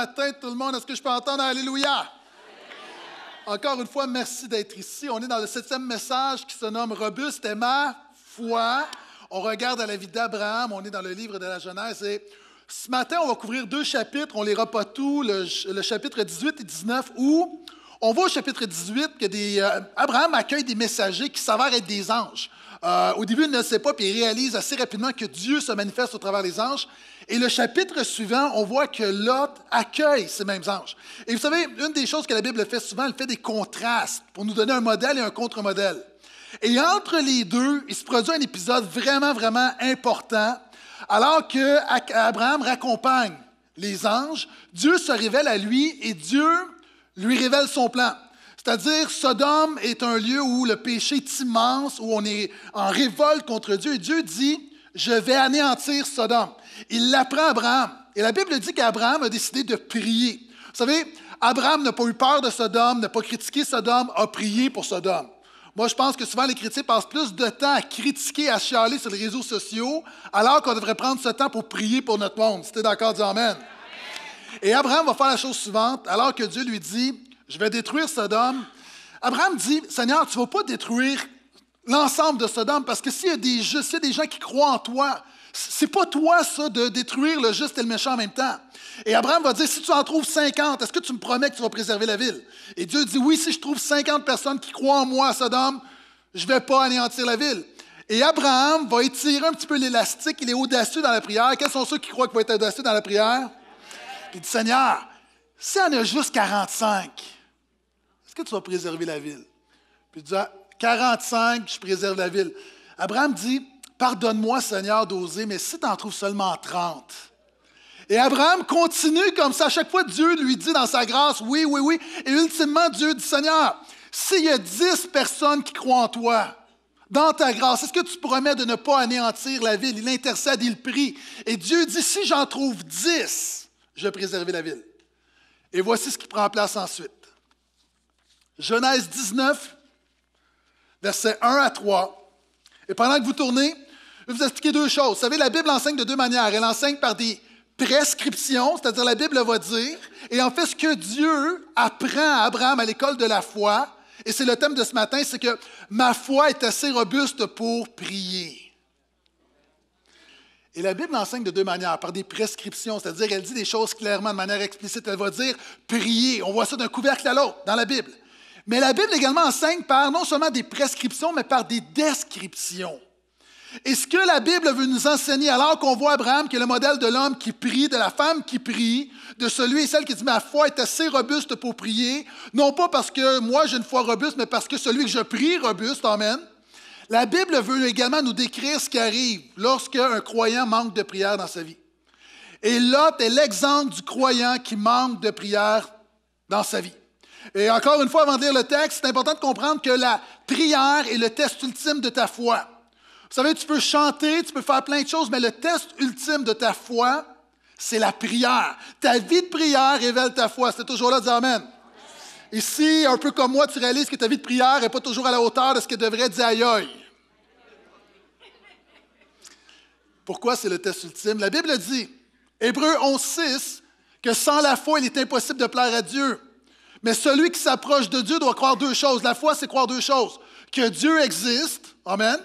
matin, tout le monde. Est-ce que je peux entendre Alléluia? Encore une fois, merci d'être ici. On est dans le septième message qui se nomme Robuste et ma foi. On regarde à la vie d'Abraham, on est dans le livre de la Genèse et ce matin, on va couvrir deux chapitres, on les pas tout, le, le, chapitre 18 et 19 où on voit au chapitre 18 que des, euh, Abraham accueille des messagers qui s'avèrent être des anges. Euh, au début, il ne le sait pas, puis il réalise assez rapidement que Dieu se manifeste au travers des anges. Et le chapitre suivant, on voit que Lot accueille ces mêmes anges. Et vous savez, une des choses que la Bible fait souvent, elle fait des contrastes pour nous donner un modèle et un contre-modèle. Et entre les deux, il se produit un épisode vraiment, vraiment important. Alors que Abraham raccompagne les anges, Dieu se révèle à lui et Dieu lui révèle son plan. C'est-à-dire, Sodome est un lieu où le péché est immense, où on est en révolte contre Dieu. Et Dieu dit, je vais anéantir Sodome. Il l'apprend à Abraham. Et la Bible dit qu'Abraham a décidé de prier. Vous savez, Abraham n'a pas eu peur de Sodome, n'a pas critiqué Sodome, a prié pour Sodome. Moi, je pense que souvent les chrétiens passent plus de temps à critiquer, à chialer sur les réseaux sociaux, alors qu'on devrait prendre ce temps pour prier pour notre monde. Si tu d'accord, dis amen. Et Abraham va faire la chose suivante, alors que Dieu lui dit je vais détruire Sodome. Abraham dit, Seigneur, tu ne vas pas détruire l'ensemble de Sodome parce que s'il y a des justes, s'il y a des gens qui croient en toi, c'est pas toi, ça, de détruire le juste et le méchant en même temps. Et Abraham va dire, si tu en trouves 50, est-ce que tu me promets que tu vas préserver la ville? Et Dieu dit, oui, si je trouve 50 personnes qui croient en moi à Sodome, je ne vais pas anéantir la ville. Et Abraham va étirer un petit peu l'élastique, il est audacieux dans la prière. Quels sont ceux qui croient qu'il va être audacieux dans la prière? Il dit, Seigneur, si en a juste 45, tu vas préserver la ville? Puis il dit, 45, je préserve la ville. Abraham dit, pardonne-moi Seigneur d'oser, mais si tu en trouves seulement 30. Et Abraham continue comme ça. À chaque fois, Dieu lui dit dans sa grâce, oui, oui, oui. Et ultimement, Dieu dit, Seigneur, s'il y a 10 personnes qui croient en toi, dans ta grâce, est-ce que tu promets de ne pas anéantir la ville? Il intercède, il prie. Et Dieu dit, si j'en trouve 10, je vais préserver la ville. Et voici ce qui prend place ensuite. Genèse 19, versets 1 à 3. Et pendant que vous tournez, je vais vous expliquer deux choses. Vous savez, la Bible enseigne de deux manières. Elle enseigne par des prescriptions, c'est-à-dire la Bible va dire, et en fait, ce que Dieu apprend à Abraham à l'école de la foi, et c'est le thème de ce matin, c'est que ma foi est assez robuste pour prier. Et la Bible enseigne de deux manières, par des prescriptions, c'est-à-dire elle dit des choses clairement, de manière explicite. Elle va dire prier. On voit ça d'un couvercle à l'autre dans la Bible. Mais la Bible également enseigne par non seulement des prescriptions, mais par des descriptions. Et ce que la Bible veut nous enseigner, alors qu'on voit Abraham, qui est le modèle de l'homme qui prie, de la femme qui prie, de celui et celle qui dit Ma foi est assez robuste pour prier, non pas parce que moi j'ai une foi robuste, mais parce que celui que je prie robuste, Amen. La Bible veut également nous décrire ce qui arrive lorsque un croyant manque de prière dans sa vie. Et Lot est l'exemple du croyant qui manque de prière dans sa vie. Et encore une fois, avant de lire le texte, c'est important de comprendre que la prière est le test ultime de ta foi. Vous savez, tu peux chanter, tu peux faire plein de choses, mais le test ultime de ta foi, c'est la prière. Ta vie de prière révèle ta foi. C'est toujours là, dis Amen. Ici, un peu comme moi, tu réalises que ta vie de prière n'est pas toujours à la hauteur de ce qu'elle devrait, dire aïe Pourquoi c'est le test ultime? La Bible dit, Hébreu 6, que sans la foi, il est impossible de plaire à Dieu. Mais celui qui s'approche de Dieu doit croire deux choses. La foi, c'est croire deux choses. Que Dieu existe. Amen.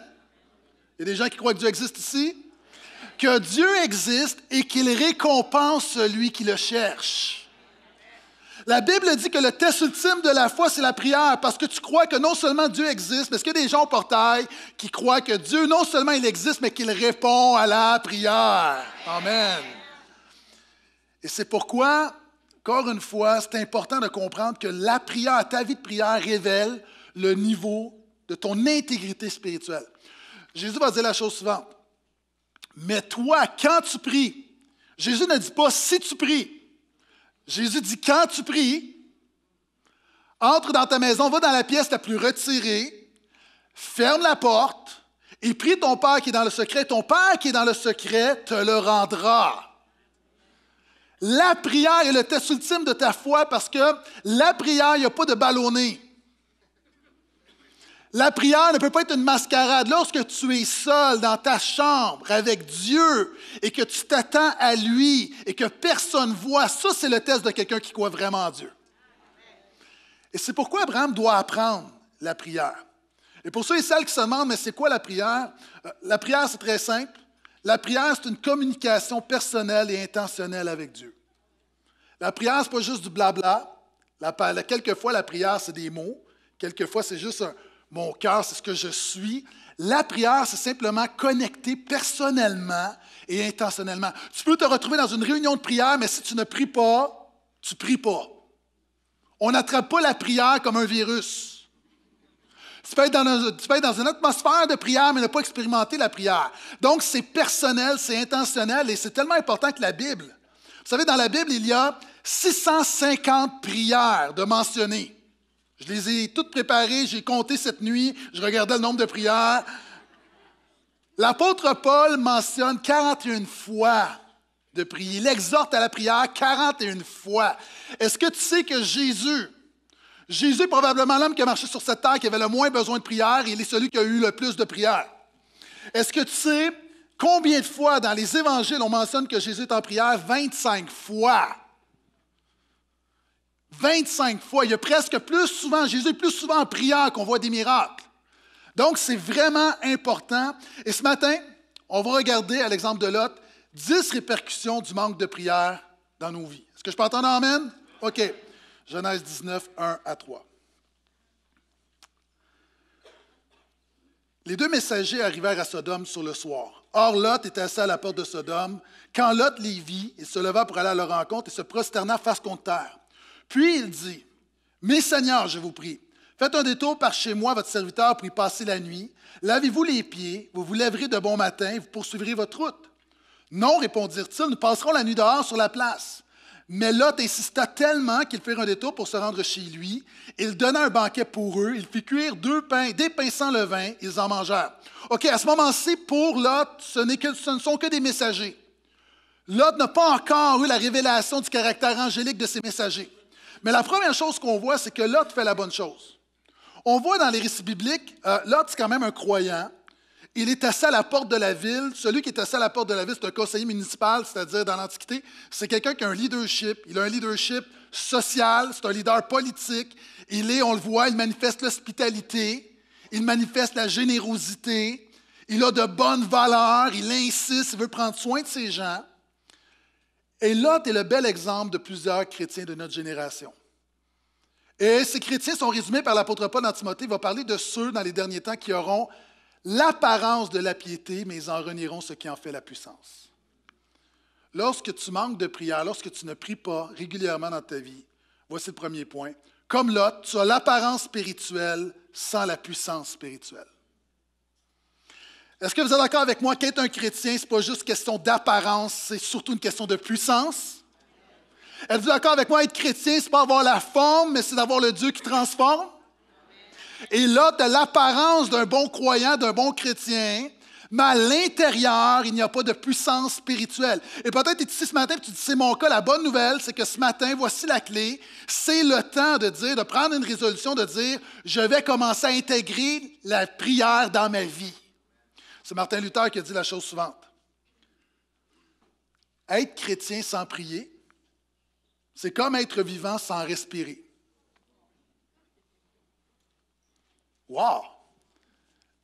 Il y a des gens qui croient que Dieu existe ici. Que Dieu existe et qu'il récompense celui qui le cherche. La Bible dit que le test ultime de la foi, c'est la prière, parce que tu crois que non seulement Dieu existe, mais ce qu'il y a des gens au portail qui croient que Dieu, non seulement il existe, mais qu'il répond à la prière? Amen. Et c'est pourquoi encore une fois, c'est important de comprendre que la prière, ta vie de prière révèle le niveau de ton intégrité spirituelle. Jésus va dire la chose suivante. Mais toi, quand tu pries, Jésus ne dit pas si tu pries. Jésus dit quand tu pries, entre dans ta maison, va dans la pièce la plus retirée, ferme la porte et prie ton Père qui est dans le secret. Ton Père qui est dans le secret te le rendra. La prière est le test ultime de ta foi parce que la prière, il n'y a pas de ballonné. La prière ne peut pas être une mascarade. Lorsque tu es seul dans ta chambre avec Dieu et que tu t'attends à lui et que personne voit, ça c'est le test de quelqu'un qui croit vraiment en Dieu. Et c'est pourquoi Abraham doit apprendre la prière. Et pour ceux et celles qui se demandent, mais c'est quoi la prière? Euh, la prière, c'est très simple. La prière, c'est une communication personnelle et intentionnelle avec Dieu. La prière, ce n'est pas juste du blabla. quelquefois, la prière, c'est des mots. Quelquefois, c'est juste mon cœur, c'est ce que je suis. La prière, c'est simplement connecter personnellement et intentionnellement. Tu peux te retrouver dans une réunion de prière, mais si tu ne pries pas, tu pries pas. On n'attrape pas la prière comme un virus. Tu peux, être dans une atmosphère de prière, mais ne pas expérimenter la prière. Donc, c'est personnel, c'est intentionnel et c'est tellement important que la Bible. Vous savez, dans la Bible, il y a 650 prières de mentionner. Je les ai toutes préparées, j'ai compté cette nuit, je regardais le nombre de prières. L'apôtre Paul mentionne 41 fois de prier. Il exhorte à la prière 41 fois. Est-ce que tu sais que Jésus, Jésus est probablement l'homme qui a marché sur cette terre, qui avait le moins besoin de prière, et il est celui qui a eu le plus de prières. Est-ce que tu sais combien de fois dans les évangiles on mentionne que Jésus est en prière? 25 fois. 25 fois. Il y a presque plus souvent, Jésus est plus souvent en prière qu'on voit des miracles. Donc, c'est vraiment important. Et ce matin, on va regarder, à l'exemple de Lot, 10 répercussions du manque de prière dans nos vies. Est-ce que je peux entendre Amen? OK. Genèse 19, 1 à 3. Les deux messagers arrivèrent à Sodome sur le soir. Or, Lot était assis à la porte de Sodome. Quand Lot les vit, il se leva pour aller à leur rencontre et se prosterna face contre terre. Puis il dit, Mes seigneurs, je vous prie, faites un détour par chez moi, votre serviteur, pour y passer la nuit. Lavez-vous les pieds, vous vous lèverez de bon matin et vous poursuivrez votre route. Non, répondirent-ils, nous passerons la nuit dehors sur la place. Mais Lot insista tellement qu'il firent un détour pour se rendre chez lui. Il donna un banquet pour eux. Il fit cuire deux pains, des pains sans levain. Ils en mangèrent. OK, à ce moment-ci, pour Lot, ce, ne sont que des messagers. Lot n'a pas encore eu la révélation du caractère angélique de ses messagers. Mais la première chose qu'on voit, c'est que Lot fait la bonne chose. On voit dans les récits bibliques, euh, Lot, c'est quand même un croyant. Il est assis à la porte de la ville. Celui qui est assis à la porte de la ville, c'est un conseiller municipal, c'est-à-dire dans l'Antiquité, c'est quelqu'un qui a un leadership. Il a un leadership social, c'est un leader politique. Il est, on le voit, il manifeste l'hospitalité, il manifeste la générosité, il a de bonnes valeurs, il insiste, il veut prendre soin de ses gens. Et tu est le bel exemple de plusieurs chrétiens de notre génération. Et ces chrétiens sont résumés par l'apôtre Paul dans Timothée. Il va parler de ceux dans les derniers temps qui auront l'apparence de la piété, mais ils en renieront ce qui en fait la puissance. Lorsque tu manques de prière, lorsque tu ne pries pas régulièrement dans ta vie, voici le premier point. Comme là, tu as l'apparence spirituelle sans la puissance spirituelle. Est-ce que vous êtes d'accord avec moi qu'être un chrétien, ce n'est pas juste question d'apparence, c'est surtout une question de puissance? Êtes-vous d'accord avec moi, être chrétien, ce n'est pas avoir la forme, mais c'est d'avoir le Dieu qui transforme? Et là, de l'apparence d'un bon croyant, d'un bon chrétien, mais à l'intérieur, il n'y a pas de puissance spirituelle. Et peut-être tu es ici ce matin et tu te dis, c'est mon cas, la bonne nouvelle, c'est que ce matin, voici la clé. C'est le temps de dire, de prendre une résolution, de dire, je vais commencer à intégrer la prière dans ma vie. C'est Martin Luther qui a dit la chose suivante. Être chrétien sans prier, c'est comme être vivant sans respirer. Wow!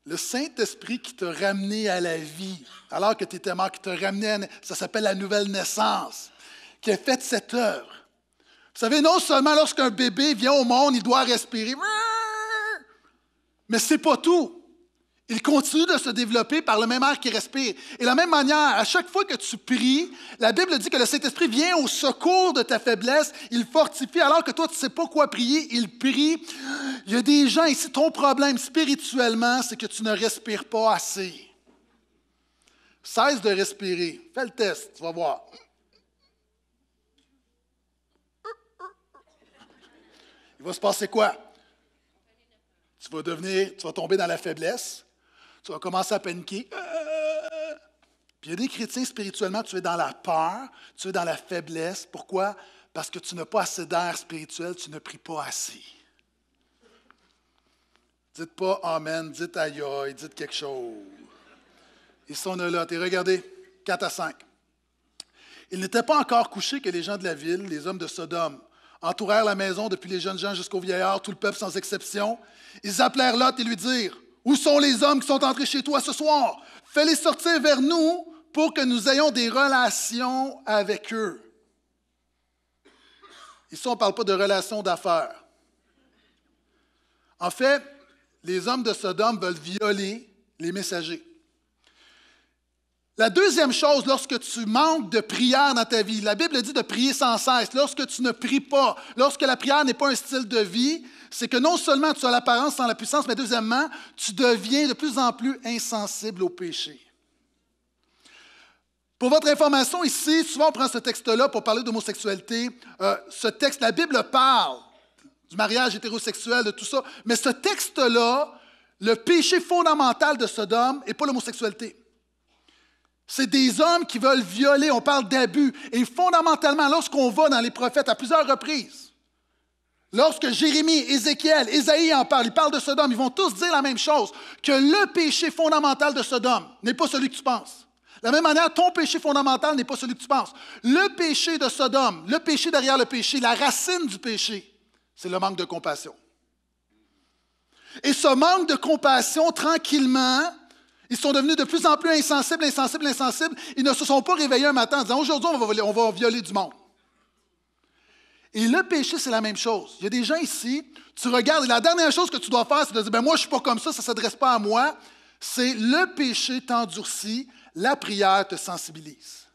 Le Saint-Esprit qui t'a ramené à la vie, alors que tu étais mort, qui t'a ramené à... Ça s'appelle la nouvelle naissance, qui a fait cette œuvre. Vous savez, non seulement lorsqu'un bébé vient au monde, il doit respirer, mais c'est pas tout. Il continue de se développer par le même air qu'il respire. Et de la même manière, à chaque fois que tu pries, la Bible dit que le Saint-Esprit vient au secours de ta faiblesse, il fortifie alors que toi, tu ne sais pas quoi prier, il prie. Il y a des gens ici, ton problème spirituellement, c'est que tu ne respires pas assez. Cesse de respirer. Fais le test, tu vas voir. Il va se passer quoi? Tu vas devenir, tu vas tomber dans la faiblesse, tu vas commencer à paniquer. Euh. Puis il y a des chrétiens spirituellement, tu es dans la peur, tu es dans la faiblesse. Pourquoi? Parce que tu n'as pas assez d'air spirituel, tu ne pries pas assez. Dites pas Amen, dites aïe dites quelque chose. Ils sont là. Et regardez, 4 à 5. Il n'était pas encore couché que les gens de la ville, les hommes de Sodome, entourèrent la maison depuis les jeunes gens jusqu'aux vieillards, tout le peuple sans exception. Ils appelèrent Lot et lui dirent où sont les hommes qui sont entrés chez toi ce soir? Fais-les sortir vers nous pour que nous ayons des relations avec eux. Ici, on ne parle pas de relations d'affaires. En fait, les hommes de Sodome veulent violer les messagers. La deuxième chose, lorsque tu manques de prière dans ta vie, la Bible dit de prier sans cesse. Lorsque tu ne pries pas, lorsque la prière n'est pas un style de vie, c'est que non seulement tu as l'apparence sans la puissance, mais deuxièmement, tu deviens de plus en plus insensible au péché. Pour votre information, ici, souvent on prend ce texte-là pour parler d'homosexualité. Euh, ce texte, la Bible parle du mariage hétérosexuel, de tout ça, mais ce texte-là, le péché fondamental de Sodome n'est pas l'homosexualité. C'est des hommes qui veulent violer, on parle d'abus. Et fondamentalement, lorsqu'on va dans les prophètes à plusieurs reprises, Lorsque Jérémie, Ézéchiel, Isaïe en parlent, ils parlent de Sodome, ils vont tous dire la même chose, que le péché fondamental de Sodome n'est pas celui que tu penses. De la même manière, ton péché fondamental n'est pas celui que tu penses. Le péché de Sodome, le péché derrière le péché, la racine du péché, c'est le manque de compassion. Et ce manque de compassion, tranquillement, ils sont devenus de plus en plus insensibles, insensibles, insensibles. Ils ne se sont pas réveillés un matin en disant, aujourd'hui, on va, on va violer du monde. Et le péché, c'est la même chose. Il y a des gens ici, tu regardes, et la dernière chose que tu dois faire, c'est de dire, ben moi, je ne suis pas comme ça, ça ne s'adresse pas à moi. C'est le péché t'endurcit, la prière te sensibilise.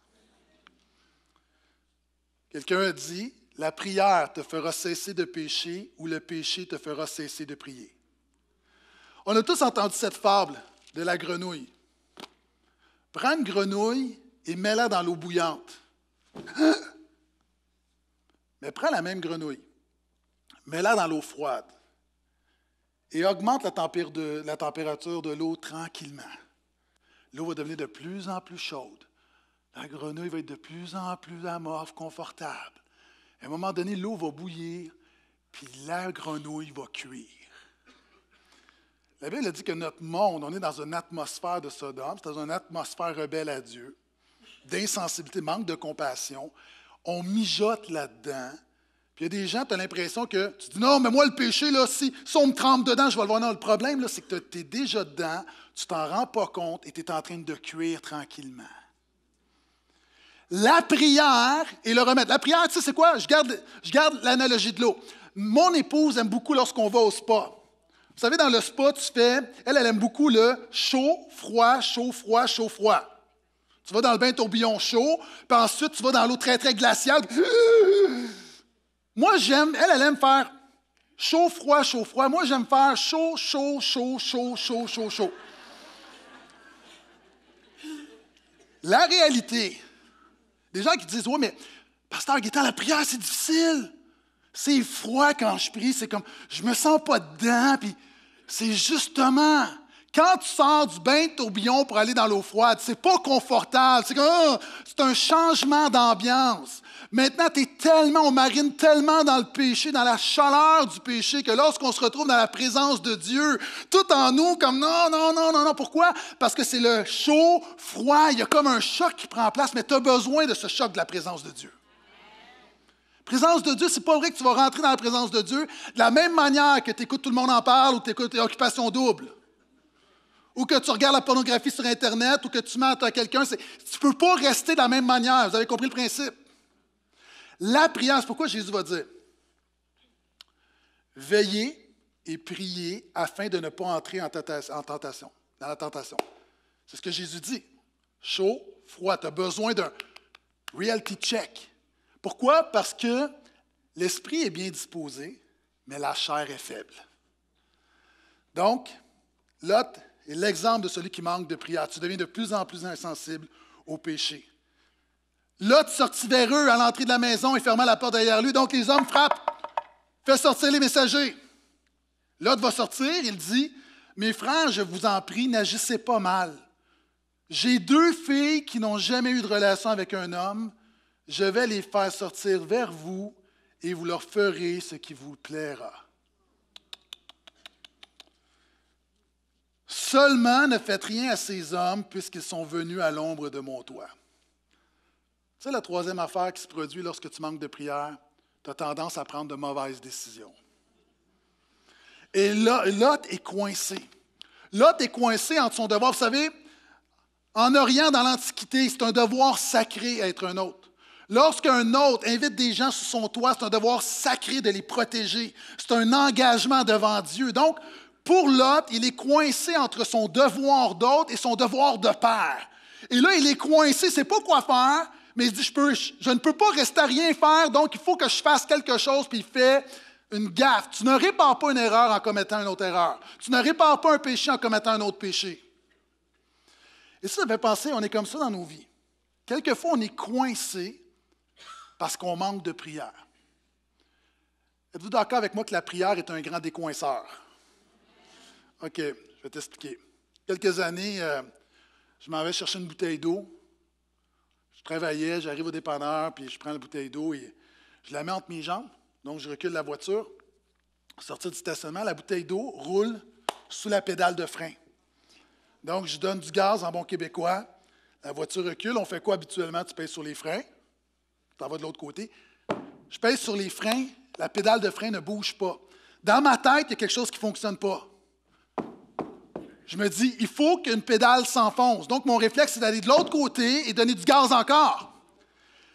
Quelqu'un a dit, la prière te fera cesser de pécher ou le péché te fera cesser de prier. On a tous entendu cette fable de la grenouille. Prends une grenouille et mets-la dans l'eau bouillante. Mais prends la même grenouille, mets-la dans l'eau froide et augmente la, la température de l'eau tranquillement. L'eau va devenir de plus en plus chaude. La grenouille va être de plus en plus amorphe, confortable. À un moment donné, l'eau va bouillir, puis la grenouille va cuire. La Bible dit que notre monde, on est dans une atmosphère de Sodome, c'est dans une atmosphère rebelle à Dieu, d'insensibilité, manque de compassion on mijote là-dedans. Puis il y a des gens, tu as l'impression que tu dis non, mais moi, le péché, là, si, ça on me trempe dedans, je vais le voir. Non, le problème, là, c'est que tu es déjà dedans, tu t'en rends pas compte et tu es en train de cuire tranquillement. La prière et le remède. La prière, tu sais, c'est quoi? Je garde, je garde l'analogie de l'eau. Mon épouse aime beaucoup lorsqu'on va au spa. Vous savez, dans le spa, tu fais, elle, elle aime beaucoup le chaud, froid, chaud, froid, chaud, froid. Tu vas dans le bain tourbillon chaud, puis ensuite tu vas dans l'eau très, très glaciale. Moi, j'aime, elle, elle aime faire chaud, froid, chaud, froid. Moi, j'aime faire chaud, chaud, chaud, chaud, chaud, chaud, chaud. La réalité, des gens qui disent, oui, mais pasteur Guétan, la prière, c'est difficile. C'est froid quand je prie, c'est comme, je me sens pas dedans, puis c'est justement quand tu sors du bain de tourbillon pour aller dans l'eau froide, c'est pas confortable. C'est oh, c'est un changement d'ambiance. Maintenant, tu es tellement, on marine tellement dans le péché, dans la chaleur du péché, que lorsqu'on se retrouve dans la présence de Dieu, tout en nous, comme non, non, non, non, non. Pourquoi? Parce que c'est le chaud, froid, il y a comme un choc qui prend place, mais tu as besoin de ce choc de la présence de Dieu présence de Dieu, c'est pas vrai que tu vas rentrer dans la présence de Dieu de la même manière que tu écoutes tout le monde en parle ou tu écoutes Occupation double ou que tu regardes la pornographie sur Internet, ou que tu mets à quelqu'un, tu ne peux pas rester de la même manière. Vous avez compris le principe? La prière, pourquoi Jésus va dire Veillez et priez afin de ne pas entrer en, tentation, dans la tentation. C'est ce que Jésus dit. Chaud, froid, tu as besoin d'un reality check. Pourquoi? Parce que l'esprit est bien disposé, mais la chair est faible. Donc, Lot et l'exemple de celui qui manque de prière. Tu deviens de plus en plus insensible au péché. L'autre sortit vers eux à l'entrée de la maison et ferma la porte derrière lui. Donc les hommes frappent, fais sortir les messagers. L'autre va sortir, il dit, Mes frères, je vous en prie, n'agissez pas mal. J'ai deux filles qui n'ont jamais eu de relation avec un homme. Je vais les faire sortir vers vous et vous leur ferez ce qui vous plaira. Seulement ne faites rien à ces hommes puisqu'ils sont venus à l'ombre de mon toit. C'est la troisième affaire qui se produit lorsque tu manques de prière. Tu as tendance à prendre de mauvaises décisions. Et Lot est coincé. Lot est coincé entre son devoir. Vous savez, en Orient, dans l'Antiquité, c'est un devoir sacré d'être être un autre. Lorsqu'un autre invite des gens sous son toit, c'est un devoir sacré de les protéger. C'est un engagement devant Dieu. Donc, pour l'autre, il est coincé entre son devoir d'hôte et son devoir de père. Et là, il est coincé, c'est pas quoi faire, mais il dit, je, ne peux pas rester à rien faire, donc il faut que je fasse quelque chose, puis il fait une gaffe. Tu ne répares pas une erreur en commettant une autre erreur. Tu ne répares pas un péché en commettant un autre péché. Et ça, ça fait penser, on est comme ça dans nos vies. Quelquefois, on est coincé parce qu'on manque de prière. Êtes-vous d'accord avec moi que la prière est un grand décoinceur? OK, je vais t'expliquer. Quelques années, euh, je m'en vais chercher une bouteille d'eau. Je travaillais, j'arrive au dépanneur, puis je prends la bouteille d'eau et je la mets entre mes jambes. Donc, je recule la voiture. Sortir du stationnement, la bouteille d'eau roule sous la pédale de frein. Donc, je donne du gaz en bon québécois. La voiture recule. On fait quoi habituellement? Tu pèses sur les freins. Tu en vas de l'autre côté. Je pèse sur les freins. La pédale de frein ne bouge pas. Dans ma tête, il y a quelque chose qui ne fonctionne pas je me dis, il faut qu'une pédale s'enfonce. Donc, mon réflexe, c'est d'aller de l'autre côté et donner du gaz encore.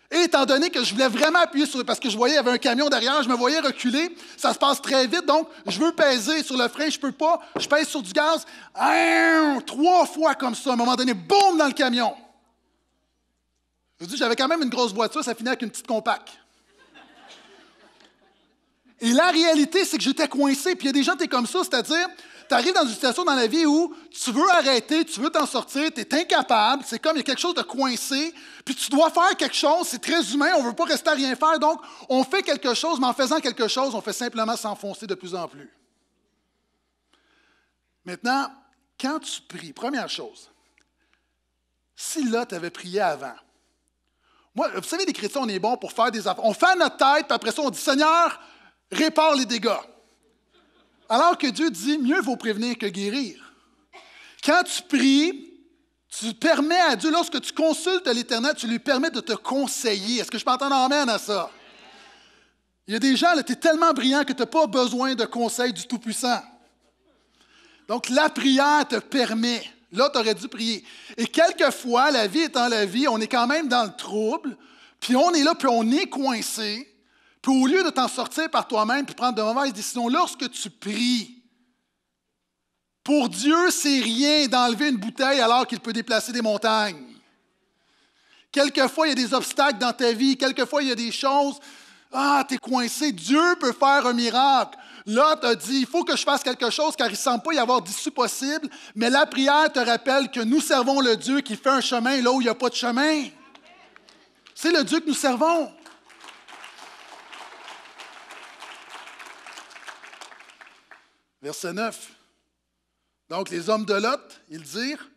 Et étant donné que je voulais vraiment appuyer sur, parce que je voyais, il y avait un camion derrière, je me voyais reculer, ça se passe très vite, donc je veux peser sur le frein, je peux pas, je pèse sur du gaz, un, hein, trois fois comme ça, à un moment donné, boum, dans le camion. Je dis, j'avais quand même une grosse voiture, ça finit avec une petite compacte. Et la réalité, c'est que j'étais coincé, puis il y a des gens, qui étaient comme ça, c'est-à-dire, tu arrives dans une situation dans la vie où tu veux arrêter, tu veux t'en sortir, tu es incapable, c'est comme il y a quelque chose de coincé, puis tu dois faire quelque chose, c'est très humain, on ne veut pas rester à rien faire, donc on fait quelque chose, mais en faisant quelque chose, on fait simplement s'enfoncer de plus en plus. Maintenant, quand tu pries, première chose, si là, tu avais prié avant, moi, vous savez, les chrétiens, on est bon pour faire des affaires. On fait notre tête, puis après ça, on dit Seigneur, répare les dégâts. Alors que Dieu dit, mieux vaut prévenir que guérir. Quand tu pries, tu permets à Dieu, lorsque tu consultes l'Éternel, tu lui permets de te conseiller. Est-ce que je peux entendre Amen à ça? Il y a des gens, tu es tellement brillant que tu n'as pas besoin de conseil du Tout-Puissant. Donc, la prière te permet. Là, tu aurais dû prier. Et quelquefois, la vie étant la vie, on est quand même dans le trouble, puis on est là, puis on est coincé. Puis au lieu de t'en sortir par toi-même et prendre de mauvaises décisions, lorsque tu pries, pour Dieu, c'est rien d'enlever une bouteille alors qu'il peut déplacer des montagnes. Quelquefois, il y a des obstacles dans ta vie. Quelquefois, il y a des choses. Ah, t'es coincé. Dieu peut faire un miracle. tu as dit, il faut que je fasse quelque chose car il ne semble pas y avoir d'issue possible. Mais la prière te rappelle que nous servons le Dieu qui fait un chemin là où il n'y a pas de chemin. C'est le Dieu que nous servons. Verset 9. Donc les hommes de Lot, ils dirent,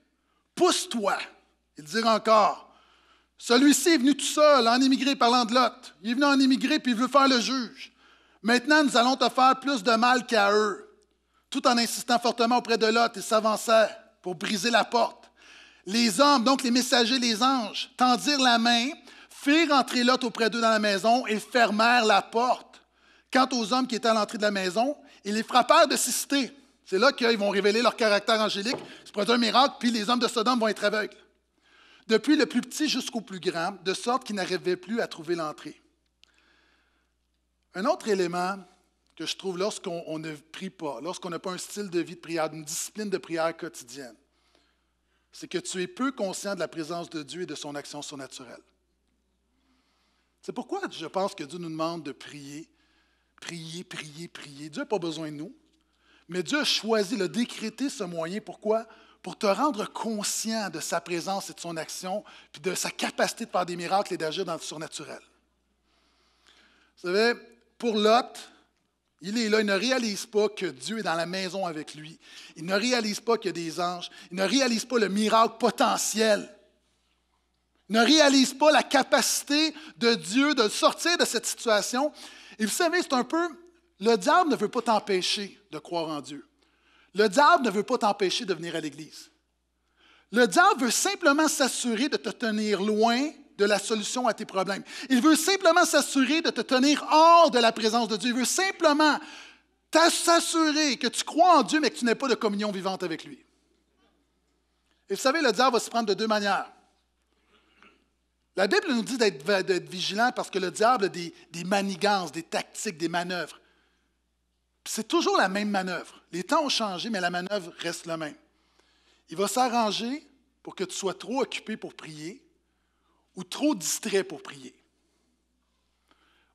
pousse-toi. Ils dirent encore, celui-ci est venu tout seul, en émigré parlant de Lot. Il est venu en émigré puis il veut faire le juge. Maintenant, nous allons te faire plus de mal qu'à eux. Tout en insistant fortement auprès de Lot, ils s'avançaient pour briser la porte. Les hommes, donc les messagers, les anges, tendirent la main, firent entrer Lot auprès d'eux dans la maison et fermèrent la porte. Quant aux hommes qui étaient à l'entrée de la maison, et les frappèrent de cité. C'est là qu'ils vont révéler leur caractère angélique, se produit un miracle, puis les hommes de Sodome vont être aveugles. Depuis le plus petit jusqu'au plus grand, de sorte qu'ils n'arrivaient plus à trouver l'entrée. Un autre élément que je trouve lorsqu'on ne prie pas, lorsqu'on n'a pas un style de vie de prière, une discipline de prière quotidienne, c'est que tu es peu conscient de la présence de Dieu et de son action surnaturelle. C'est pourquoi je pense que Dieu nous demande de prier prier, prier, prier. Dieu n'a pas besoin de nous, mais Dieu a choisi, le décréter ce moyen. Pourquoi? Pour te rendre conscient de sa présence et de son action, puis de sa capacité de faire des miracles et d'agir dans le surnaturel. Vous savez, pour Lot, il est là, il ne réalise pas que Dieu est dans la maison avec lui. Il ne réalise pas qu'il y a des anges. Il ne réalise pas le miracle potentiel. Il ne réalise pas la capacité de Dieu de sortir de cette situation. Et vous savez, c'est un peu, le diable ne veut pas t'empêcher de croire en Dieu. Le diable ne veut pas t'empêcher de venir à l'Église. Le diable veut simplement s'assurer de te tenir loin de la solution à tes problèmes. Il veut simplement s'assurer de te tenir hors de la présence de Dieu. Il veut simplement t'assurer que tu crois en Dieu, mais que tu n'es pas de communion vivante avec lui. Et vous savez, le diable va se prendre de deux manières. La Bible nous dit d'être vigilant parce que le diable a des, des manigances, des tactiques, des manœuvres. C'est toujours la même manœuvre. Les temps ont changé, mais la manœuvre reste la même. Il va s'arranger pour que tu sois trop occupé pour prier ou trop distrait pour prier.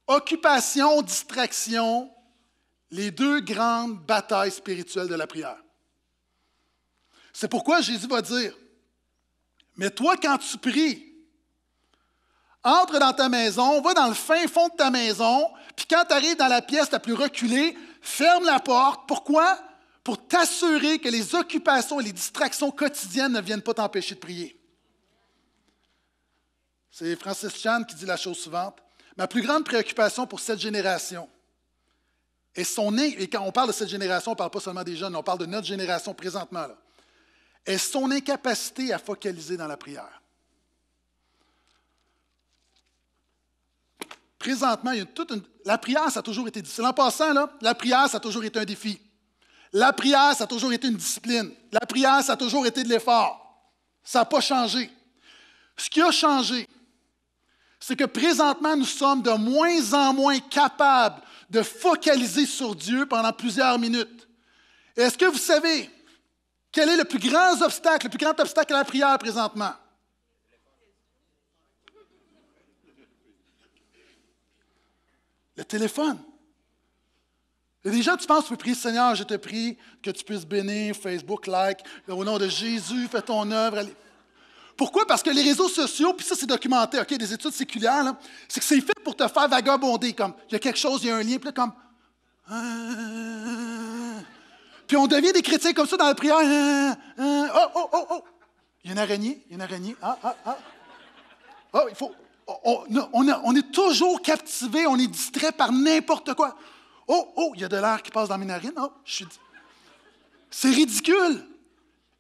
Occupation, distraction, les deux grandes batailles spirituelles de la prière. C'est pourquoi Jésus va dire, mais toi quand tu pries, entre dans ta maison, va dans le fin fond de ta maison, puis quand tu arrives dans la pièce la plus reculée, ferme la porte. Pourquoi? Pour t'assurer que les occupations et les distractions quotidiennes ne viennent pas t'empêcher de prier. C'est Francis Chan qui dit la chose suivante. Ma plus grande préoccupation pour cette génération, et, son, et quand on parle de cette génération, on ne parle pas seulement des jeunes, on parle de notre génération présentement, est son incapacité à focaliser dans la prière. Présentement, il y a toute la prière, ça a toujours été difficile. En passant, là, la prière, ça a toujours été un défi. La prière, ça a toujours été une discipline. La prière, ça a toujours été de l'effort. Ça n'a pas changé. Ce qui a changé, c'est que présentement, nous sommes de moins en moins capables de focaliser sur Dieu pendant plusieurs minutes. Est-ce que vous savez quel est le plus grand obstacle, le plus grand obstacle à la prière présentement? Le téléphone. Et déjà tu penses, tu peux prier, Seigneur, je te prie que tu puisses bénir Facebook, like, au nom de Jésus, fais ton œuvre. Pourquoi? Parce que les réseaux sociaux, puis ça, c'est documenté, OK, des études séculaires, c'est que c'est fait pour te faire vagabonder, comme, il y a quelque chose, il y a un lien, puis là, comme... Ah. puis on devient des chrétiens comme ça dans la prière. oh, oh, oh, oh! Il y a une araignée, il y a une araignée. Ah, ah, ah! Oh, il faut on, est toujours captivé, on est distrait par n'importe quoi. Oh, oh, il y a de l'air qui passe dans mes narines. Oh, je suis... C'est ridicule.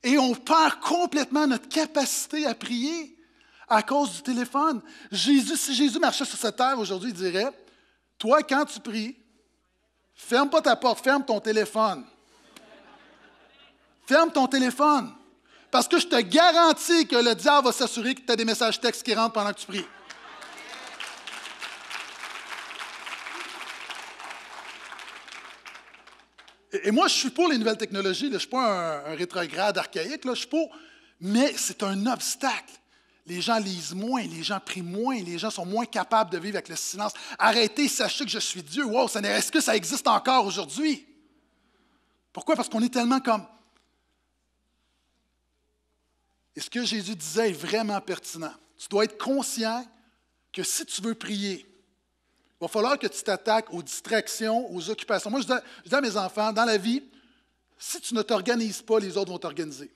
Et on perd complètement notre capacité à prier à cause du téléphone. Jésus, si Jésus marchait sur cette terre aujourd'hui, il dirait, toi, quand tu pries, ferme pas ta porte, ferme ton téléphone. Ferme ton téléphone. Parce que je te garantis que le diable va s'assurer que tu as des messages textes qui rentrent pendant que tu pries. Et, moi, je suis pour les nouvelles technologies. je ne suis pas un, rétrograde archaïque. je suis pour. Mais c'est un obstacle. Les gens lisent moins, les gens prient moins, les gens sont moins capables de vivre avec le silence. Arrêtez, sachez que je suis Dieu. Wow, est-ce que ça existe encore aujourd'hui? Pourquoi? Parce qu'on est tellement comme. est ce que Jésus disait est vraiment pertinent. Tu dois être conscient que si tu veux prier, il va falloir que tu t'attaques aux distractions, aux occupations. Moi, je dis, à, mes enfants, dans la vie, si tu ne t'organises pas, les autres vont t'organiser.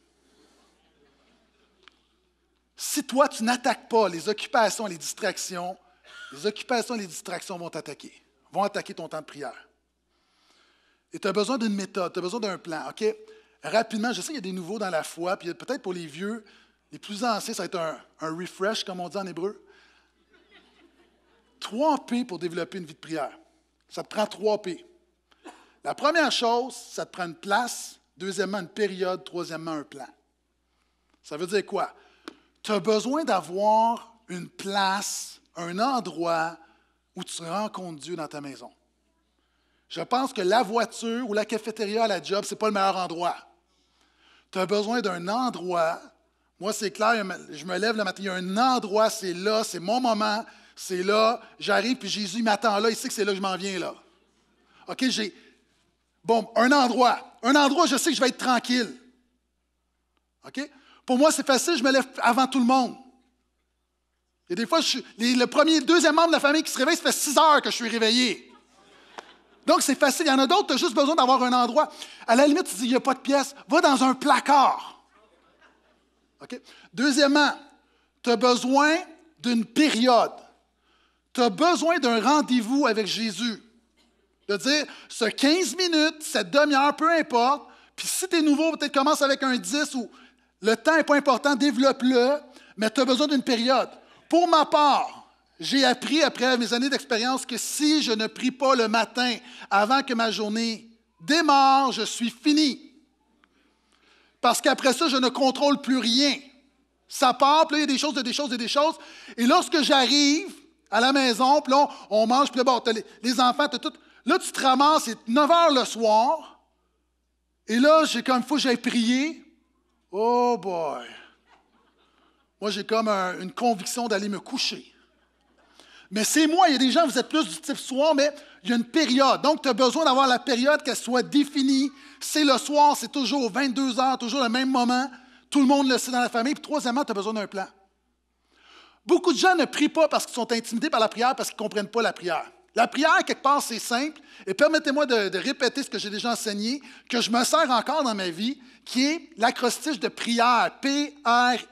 Si toi, tu n'attaques pas les occupations et les distractions, les occupations et les distractions vont t'attaquer, vont attaquer ton temps de prière. Et tu as besoin d'une méthode, tu as besoin d'un plan, OK? Rapidement, je sais qu'il y a des nouveaux dans la foi, puis peut-être pour les vieux, les plus anciens, ça va être un refresh, comme on dit en hébreu. Trois P pour développer une vie de prière. Ça te prend trois P. La première chose, ça te prend une place. Deuxièmement, une période. Troisièmement, un plan. Ça veut dire quoi? Tu as besoin d'avoir une place, un endroit où tu rencontres Dieu dans ta maison. Je pense que la voiture ou la cafétéria à la job, ce n'est pas le meilleur endroit. Tu as besoin d'un endroit. Moi, c'est clair, je me lève le matin, il y a un endroit, c'est là, c'est mon moment, c'est là, j'arrive, puis Jésus m'attend là, il sait que c'est là que je m'en viens là. OK, j'ai. Bon, un endroit. Un endroit, je sais que je vais être tranquille. OK? Pour moi, c'est facile, je me lève avant tout le monde. Et des fois, je le premier, le deuxième membre de la famille qui se réveille, ça fait six heures que je suis réveillé. Donc, c'est facile. Il y en a d'autres, tu as juste besoin d'avoir un endroit. À la limite, tu dis, il n'y a pas de pièce. Va dans un placard. OK? Deuxièmement, tu as besoin d'une période. Tu as besoin d'un rendez-vous avec Jésus. De dire, ce 15 minutes, cette demi-heure, peu importe, puis si tu es nouveau, peut-être commence avec un 10 ou le temps n'est pas important, développe-le, mais tu as besoin d'une période. Pour ma part, j'ai appris après mes années d'expérience que si je ne prie pas le matin avant que ma journée démarre, je suis fini. Parce qu'après ça, je ne contrôle plus rien. Ça part, puis il y a des choses, des choses, et des choses. Et lorsque j'arrive, à la maison, puis là, on, mange, puis là, bon, les, enfants, t'as tout. Là, tu te ramasses, c'est 9 h le soir, et là, j'ai comme, faut que j'aille prier. Oh boy! Moi, j'ai comme une conviction d'aller me coucher. Mais c'est moi, il y a des gens, vous êtes plus du type soir, mais il y a une période. Donc, tu as besoin d'avoir la période qu'elle soit définie. C'est le soir, c'est toujours 22 h toujours le même moment. Tout le monde le sait dans la famille. Puis, troisièmement, tu as besoin d'un plan. Beaucoup de gens ne prient pas parce qu'ils sont intimidés par la prière, parce qu'ils ne comprennent pas la prière. La prière, quelque part, c'est simple, et permettez-moi de, répéter ce que j'ai déjà enseigné, que je me sers encore dans ma vie, qui est l'acrostiche de prière, P-R-I-E-R-E.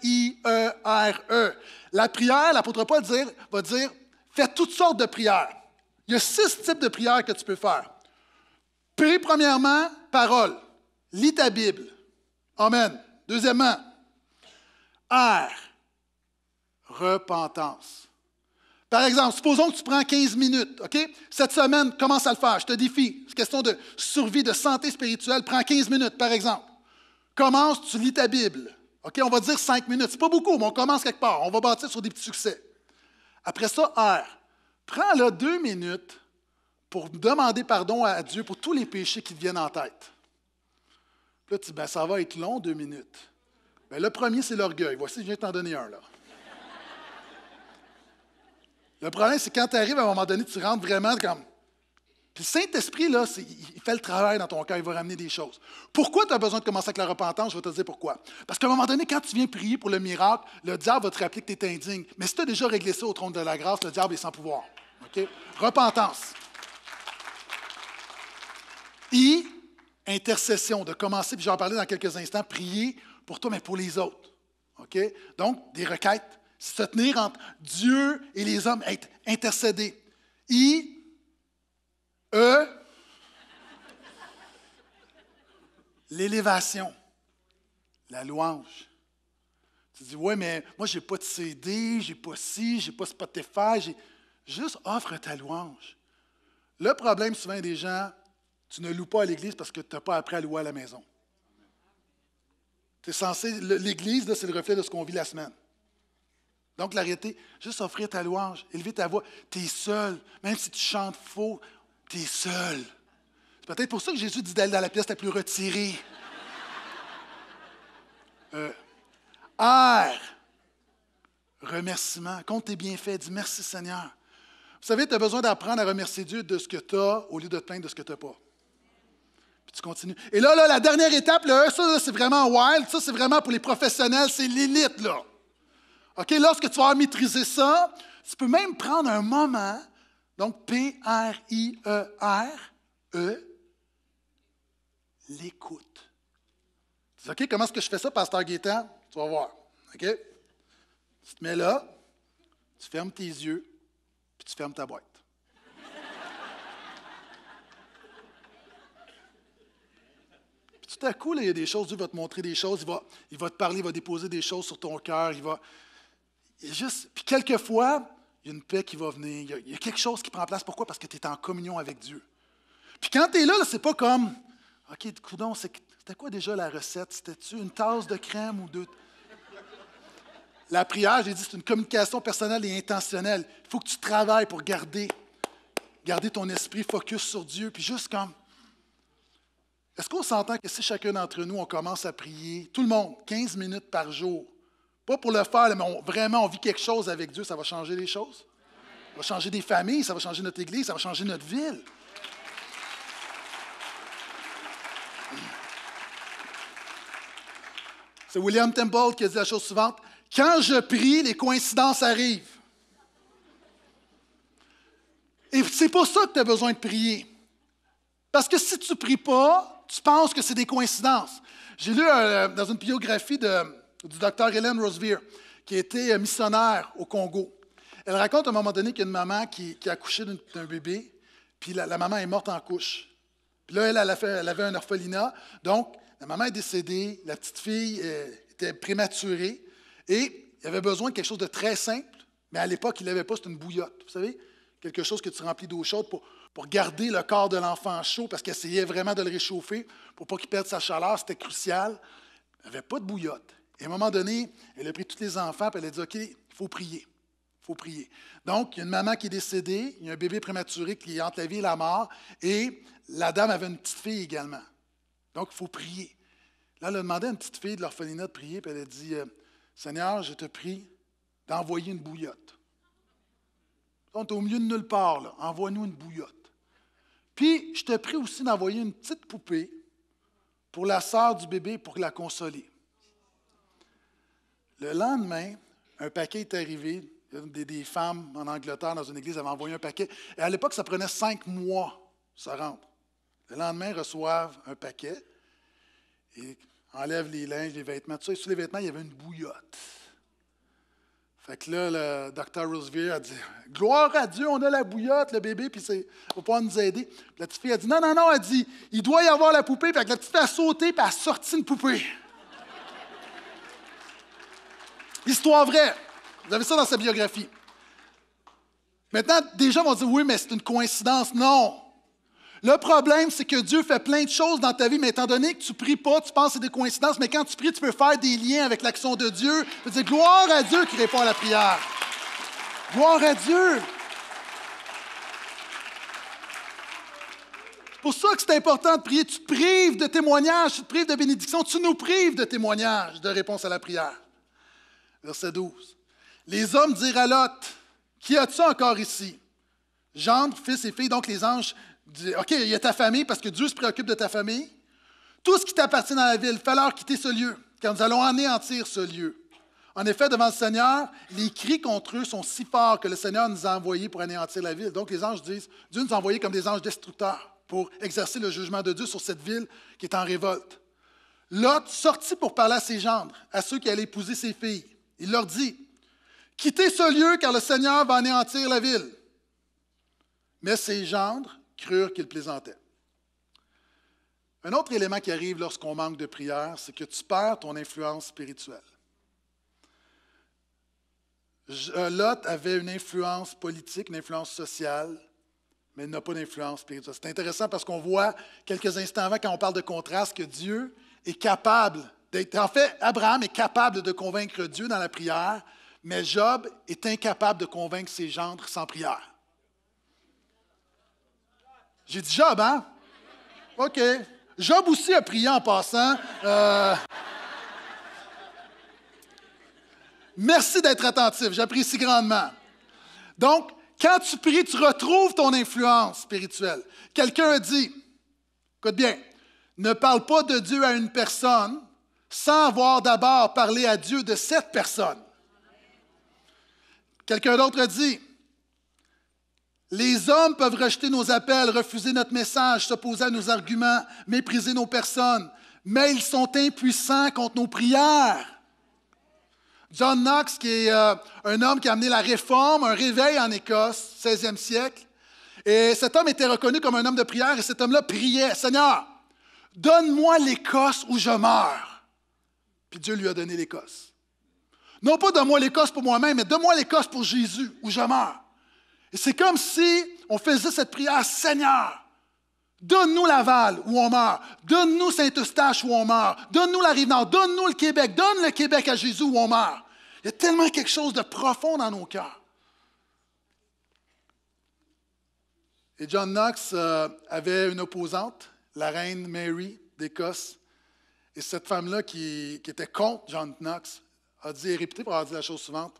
E. La prière, l'apôtre Paul dire, va dire, fais toutes sortes de prières. Il y a six types de prières que tu peux faire. Prie premièrement, parole. Lis ta Bible. Amen. Deuxièmement, R, repentance. Par exemple, supposons que tu prends 15 minutes, OK? Cette semaine, commence à le faire, je te défie. C'est question de survie, de santé spirituelle. Prends 15 minutes, par exemple. Commence, tu lis ta Bible. OK, on va dire 5 minutes. C'est pas beaucoup, mais on commence quelque part. On va bâtir sur des petits succès. Après ça, R. Prends là deux minutes pour demander pardon à Dieu pour tous les péchés qui viennent en tête. là, tu dis, ben, ça va être long, deux minutes. mais ben, le premier, c'est l'orgueil. Voici, je viens t'en donner un, là. Le problème, c'est quand tu arrives à un moment donné, tu rentres vraiment comme. Puis le Saint-Esprit, là, il fait le travail dans ton cœur, il va ramener des choses. Pourquoi tu as besoin de commencer avec la repentance? Je vais te dire pourquoi. Parce qu'à un moment donné, quand tu viens prier pour le miracle, le diable va te rappeler que tu es indigne. Mais si tu as déjà réglé ça au trône de la grâce, le diable est sans pouvoir. OK? Repentance. I, intercession, de commencer, puis j'en parler dans quelques instants, prier pour toi, mais pour les autres. OK? Donc, des requêtes, se tenir entre Dieu et les hommes, être intercédé. I, E, l'élévation, la louange. Tu dis, ouais, mais moi, n'ai pas de CD, n'ai pas ci, n'ai pas Spotify, Juste offre ta louange. Le problème souvent des gens, tu ne loues pas à l'Église parce que tu n'as pas appris à louer à la maison. censé, l'Église, c'est le reflet de ce qu'on vit la semaine. Donc, la juste offrir ta louange, élever ta voix. Tu es seul. Même si tu chantes faux, tu es seul. C'est peut-être pour ça que Jésus dit d'aller dans la pièce la plus retirée. Euh, R. Remerciement. Compte tes bienfaits. Dis merci Seigneur. Vous savez, tu as besoin d'apprendre à remercier Dieu de ce que tu as au lieu de te plaindre de ce que tu n'as pas. Puis tu continues. Et là, là la dernière étape, e, ça, c'est vraiment wild. Ça, c'est vraiment pour les professionnels. C'est l'élite, là. OK, lorsque tu vas maîtriser ça, tu peux même prendre un moment, donc P-R-I-E-R-E, e, l'écoute. Tu dis, OK, comment est-ce que je fais ça, Pasteur Gaétan? Tu vas voir. OK? Tu te mets là, tu fermes tes yeux, puis tu fermes ta boîte. puis tout à coup, il y a des choses, Dieu va te montrer des choses, il va, il va te parler, il va déposer des choses sur ton cœur, il va, juste, puis quelquefois, il y a une paix qui va venir, il y, a, quelque chose qui prend place. Pourquoi? Parce que tu es en communion avec Dieu. Puis quand tu es là, c'est pas comme, OK, coudon, c'était quoi déjà la recette? C'était-tu une tasse de crème ou deux? La prière, j'ai dit, c'est une communication personnelle et intentionnelle. Il faut que tu travailles pour garder, garder ton esprit focus sur Dieu, puis juste comme, est-ce qu'on s'entend que si chacun d'entre nous, on commence à prier, tout le monde, 15 minutes par jour, pour le faire, mais vraiment, on vit quelque chose avec Dieu, ça va changer les choses. Ça va changer des familles, ça va changer notre église, ça va changer notre ville. C'est William Temple qui a dit la chose suivante Quand je prie, les coïncidences arrivent. Et c'est pour ça que tu as besoin de prier. Parce que si tu ne pries pas, tu penses que c'est des coïncidences. J'ai lu euh, dans une biographie de du docteur Hélène Rosevere, qui était euh, missionnaire au Congo. Elle raconte à un moment donné qu'il y a une maman qui, a accouché d'un bébé, puis la, maman est morte en couche. Puis là, elle, avait un orphelinat, donc la maman est décédée, la petite fille euh, était prématurée, et il avait besoin de quelque chose de très simple, mais à l'époque, il avait pas, c'était une bouillotte, vous savez, quelque chose que tu remplis d'eau chaude pour, garder le corps de l'enfant chaud, parce qu'il essayait vraiment de le réchauffer pour pas qu'il perde sa chaleur, c'était crucial. Il avait pas de bouillotte. Et à un moment donné, elle a pris tous les enfants puis elle a dit OK, il faut prier. Il faut prier. Donc, il y a une maman qui est décédée, il y a un bébé prématuré qui est entre la vie et la mort, et la dame avait une petite fille également. Donc, il faut prier. Là, elle a demandé à une petite fille de l'orphelinat de prier, puis elle a dit euh, Seigneur, je te prie d'envoyer une bouillotte. On est au milieu de nulle part, Envoie-nous une bouillotte. Puis, je te prie aussi d'envoyer une petite poupée pour la sœur du bébé pour la consoler. Le lendemain, un paquet est arrivé. Des, femmes en Angleterre, dans une église, avaient envoyé un paquet. Et à l'époque, ça prenait cinq mois, ça rentre. Le lendemain, reçoivent un paquet et enlèvent les linges, les vêtements, tout ça. Et sur les vêtements, il y avait une bouillotte. Fait que là, le docteur Roosevelt a dit Gloire à Dieu, on a la bouillotte, le bébé, puis c'est. ..»« va pouvoir nous aider. la petite fille a dit Non, non, non, elle dit Il doit y avoir la poupée. Fait que la petite fille a sauté, puis a sorti une poupée. Histoire vraie. Vous avez ça dans sa biographie. Maintenant, des gens vont dire oui, mais c'est une coïncidence. Non. Le problème, c'est que Dieu fait plein de choses dans ta vie, mais étant donné que tu pries pas, tu penses que c'est des coïncidences, mais quand tu pries, tu peux faire des liens avec l'action de Dieu. Tu dire gloire à Dieu qui répond à la prière. Gloire à Dieu. C'est pour ça que c'est important de prier. Tu te prives de témoignages, tu te prives de bénédictions, tu nous prives de témoignages de réponse à la prière. Verset 12. Les hommes dirent à Lot, qui as-tu encore ici? Gendre, fils et filles. » donc les anges disent, OK, il y a ta famille parce que Dieu se préoccupe de ta famille. Tout ce qui t'appartient dans la ville, fais-leur quitter ce lieu, car nous allons anéantir ce lieu. En effet, devant le Seigneur, les cris contre eux sont si forts que le Seigneur nous a envoyés pour anéantir la ville. Donc les anges disent, Dieu nous a envoyés comme des anges destructeurs pour exercer le jugement de Dieu sur cette ville qui est en révolte. Lot sortit pour parler à ses gendres, à ceux qui allaient épouser ses filles. Il leur dit, Quittez ce lieu car le Seigneur va anéantir la ville. Mais ses gendres crurent qu'il plaisantait. Un autre élément qui arrive lorsqu'on manque de prière, c'est que tu perds ton influence spirituelle. Euh, Lot avait une influence politique, une influence sociale, mais il n'a pas d'influence spirituelle. C'est intéressant parce qu'on voit quelques instants avant, quand on parle de contraste, que Dieu est capable en fait, Abraham est capable de convaincre Dieu dans la prière, mais Job est incapable de convaincre ses gendres sans prière. J'ai dit Job, hein? OK. Job aussi a prié en passant. Euh, merci d'être attentif, j'apprécie grandement. Donc, quand tu pries, tu retrouves ton influence spirituelle. Quelqu'un a dit, écoute bien, ne parle pas de Dieu à une personne, sans avoir d'abord parlé à Dieu de cette personne. Quelqu'un d'autre dit, les hommes peuvent rejeter nos appels, refuser notre message, s'opposer à nos arguments, mépriser nos personnes, mais ils sont impuissants contre nos prières. John Knox, qui est euh, un homme qui a amené la réforme, un réveil en Écosse, 16e siècle, et cet homme était reconnu comme un homme de prière, et cet homme-là priait, Seigneur, donne-moi l'Écosse où je meurs. Puis Dieu lui a donné l'Écosse. Non pas donne-moi l'Écosse pour moi-même, mais donne-moi l'Écosse pour Jésus, où je meurs. Et c'est comme si on faisait cette prière, Seigneur, donne-nous Laval où on meurt, donne-nous Saint-Eustache où on meurt, donne-nous la Rive-Nord, donne-nous le Québec, donne le Québec à Jésus où on meurt. Il y a tellement quelque chose de profond dans nos cœurs. Et John Knox euh, avait une opposante, la reine Mary d'Écosse, et cette femme-là qui, était contre John Knox a dit, est réputée pour avoir dit la chose suivante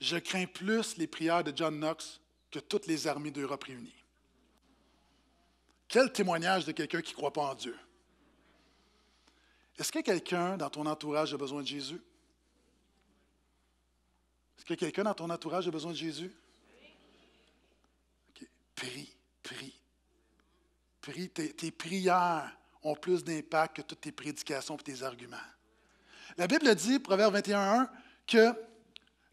Je crains plus les prières de John Knox que toutes les armées d'Europe réunies. Quel témoignage de quelqu'un qui ne croit pas en Dieu. Est-ce que quelqu'un dans ton entourage a besoin de Jésus? Est-ce que quelqu'un dans ton entourage a besoin de Jésus? Prie, prie. Prie, tes, tes prières ont plus d'impact que toutes tes prédications et tes arguments. La Bible dit, Proverbe 21.1, que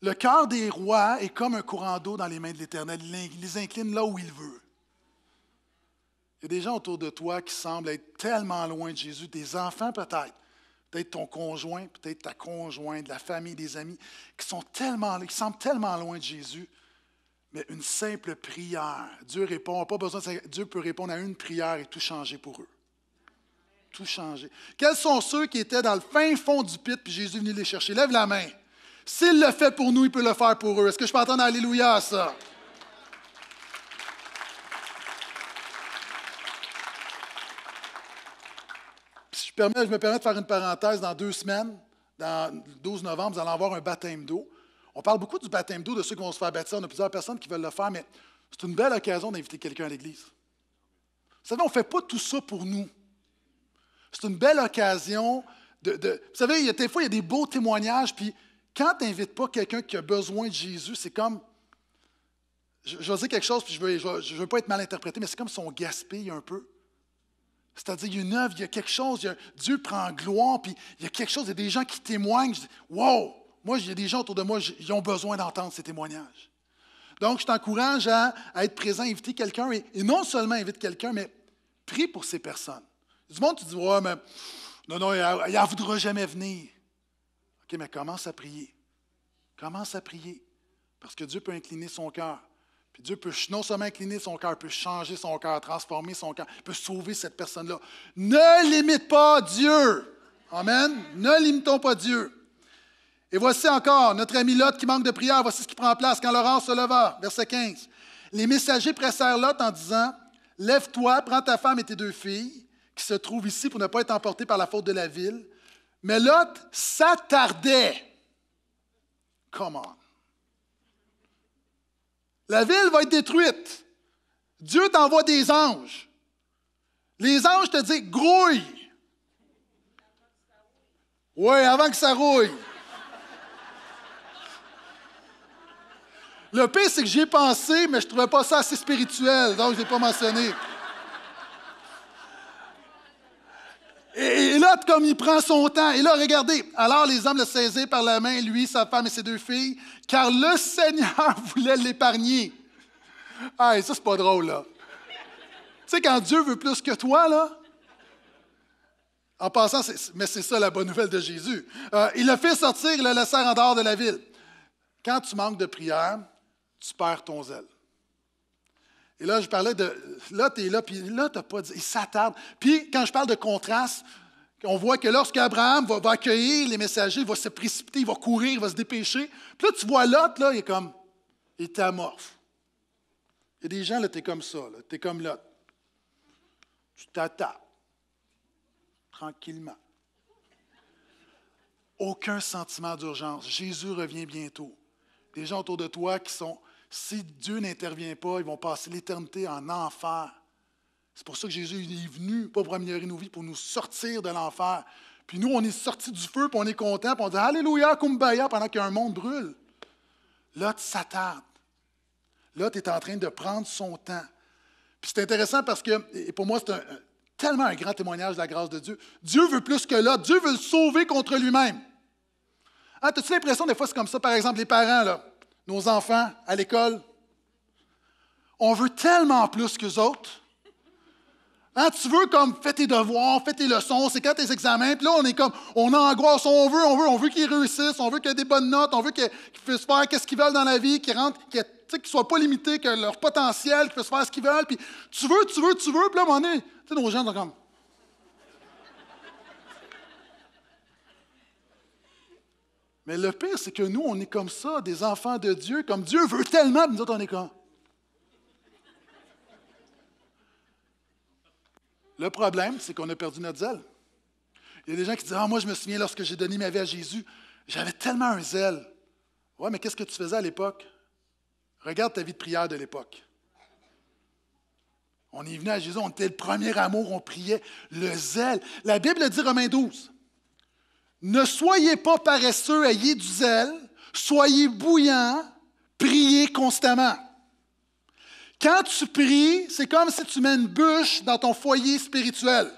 le cœur des rois est comme un courant d'eau dans les mains de l'Éternel. Il les incline là où il veut. Il y a des gens autour de toi qui semblent être tellement loin de Jésus, des enfants peut-être, peut-être ton conjoint, peut-être ta conjointe, la famille, des amis, qui, sont tellement, qui semblent tellement loin de Jésus, mais une simple prière, Dieu répond, pas besoin Dieu peut répondre à une prière et tout changer pour eux tout changer. Quels sont ceux qui étaient dans le fin fond du pit, puis Jésus est venu les chercher? Lève la main. S'il le fait pour nous, il peut le faire pour eux. Est-ce que je peux entendre Alléluia à ça? Si je, me permets de faire une parenthèse, dans deux semaines, dans le 12 novembre, vous allez avoir un baptême d'eau. On parle beaucoup du baptême d'eau, de ceux qui vont se faire baptiser. On a plusieurs personnes qui veulent le faire, mais c'est une belle occasion d'inviter quelqu'un à l'Église. Vous savez, on ne fait pas tout ça pour nous. C'est une belle occasion de, Vous savez, il y a des fois, il y a des beaux témoignages, puis quand tu n'invites pas quelqu'un qui a besoin de Jésus, c'est comme. Je, vais dire quelque chose, puis je ne veux, je, veux, pas être mal interprété, mais c'est comme si on gaspille un peu. C'est-à-dire, il y a une œuvre, il y a quelque chose, Dieu prend gloire, puis il y a quelque chose, il y a des gens qui témoignent. Je dis, wow! Moi, il y a des gens autour de moi, ils ont besoin d'entendre ces témoignages. Donc, je t'encourage à, être présent, inviter quelqu'un, et, et non seulement invite quelqu'un, mais prie pour ces personnes. Du monde, tu dis, ouais, mais non, non, il n'en voudra jamais venir. OK, mais commence à prier. Commence à prier. Parce que Dieu peut incliner son cœur. Puis Dieu peut non seulement incliner son cœur, peut changer son cœur, transformer son cœur, peut sauver cette personne-là. Ne limite pas Dieu. Amen. Ne limitons pas Dieu. Et voici encore notre ami Lot qui manque de prière. Voici ce qui prend place quand Laurent se leva. Verset 15. Les messagers pressèrent Lot en disant Lève-toi, prends ta femme et tes deux filles qui se trouve ici pour ne pas être emporté par la faute de la ville. Mais Lot s'attardait. Come on. La ville va être détruite. Dieu t'envoie des anges. Les anges te disent grouille. Oui, avant que ça rouille. Le pire, c'est que j'ai pensé, mais je ne trouvais pas ça assez spirituel, donc je ne l'ai pas mentionné. Et, là, comme il prend son temps, et là, regardez, alors les hommes le saisirent par la main, lui, sa femme et ses deux filles, car le Seigneur voulait l'épargner. Ah, ça, c'est pas drôle, là. Tu sais, quand Dieu veut plus que toi, là, en passant, mais c'est ça la bonne nouvelle de Jésus. Euh, il le fait sortir le laissèrent en dehors de la ville. Quand tu manques de prière, tu perds ton zèle. Et là, je parlais de. Là, tu es là, puis là, tu n'as pas dit. Il s'attarde. Puis, quand je parle de contraste, on voit que lorsqu'Abraham va, va, accueillir les messagers, il va se précipiter, il va courir, il va se dépêcher. Puis là, tu vois Lot, là, il est comme. Il est amorphe. Il y a des gens, là, tu es comme ça, là. Tu es comme l'autre. Tu t'attardes. Tranquillement. Aucun sentiment d'urgence. Jésus revient bientôt. Des gens autour de toi qui sont si Dieu n'intervient pas, ils vont passer l'éternité en enfer. C'est pour ça que Jésus est venu, pas pour améliorer nos vies, pour nous sortir de l'enfer. Puis nous, on est sortis du feu, puis on est content, puis on dit Alléluia, Kumbaya, pendant qu'un monde brûle. L'autre s'attarde. L'autre est en train de prendre son temps. Puis c'est intéressant parce que, et pour moi, c'est tellement un grand témoignage de la grâce de Dieu. Dieu veut plus que là. Dieu veut le sauver contre lui-même. Ah, hein, as-tu l'impression, des fois, c'est comme ça, par exemple, les parents, là nos enfants à l'école. On veut tellement plus qu'eux autres. Hein, tu veux comme fais tes devoirs, fais tes leçons, c'est quand tes examens, puis là on est comme on angoisse, on veut, on veut, on veut qu'ils réussissent, on veut qu'ils aient des bonnes notes, on veut qu'ils puissent faire ce qu'ils veulent dans la vie, qu'ils rentrent, qu'ils soient pas limités, que leur potentiel, qu'ils puissent faire ce qu'ils veulent, puis tu veux, tu veux, tu veux, puis là à un nos gens sont comme Mais le pire, c'est que nous, on est comme ça, des enfants de Dieu, comme Dieu veut tellement, mais nous autres, on est comme. Le problème, c'est qu'on a perdu notre zèle. Il y a des gens qui disent Ah, moi, je me souviens, lorsque j'ai donné ma vie à Jésus, j'avais tellement un zèle. Ouais, mais qu'est-ce que tu faisais à l'époque? Regarde ta vie de prière de l'époque. On est venu à Jésus, on était le premier amour, on priait, le zèle. La Bible dit Romains 12 ne soyez pas paresseux, ayez du zèle, soyez bouillants, priez constamment. Quand tu pries, c'est comme si tu mets une bûche dans ton foyer spirituel.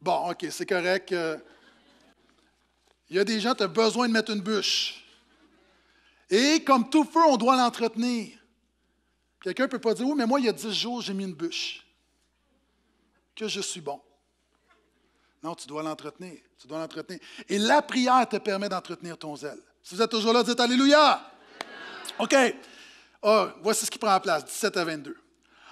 Bon, OK, c'est correct. Euh, il y a des gens, qui ont besoin de mettre une bûche. Et comme tout feu, on doit l'entretenir. Quelqu'un ne peut pas dire, oui, mais moi, il y a dix jours, j'ai mis une bûche. Que je suis bon. Non, tu dois l'entretenir. Tu dois l'entretenir. Et la prière te permet d'entretenir ton zèle. Si vous êtes toujours là, dites Alléluia. OK. Oh, voici ce qui prend la place, 17 à 22.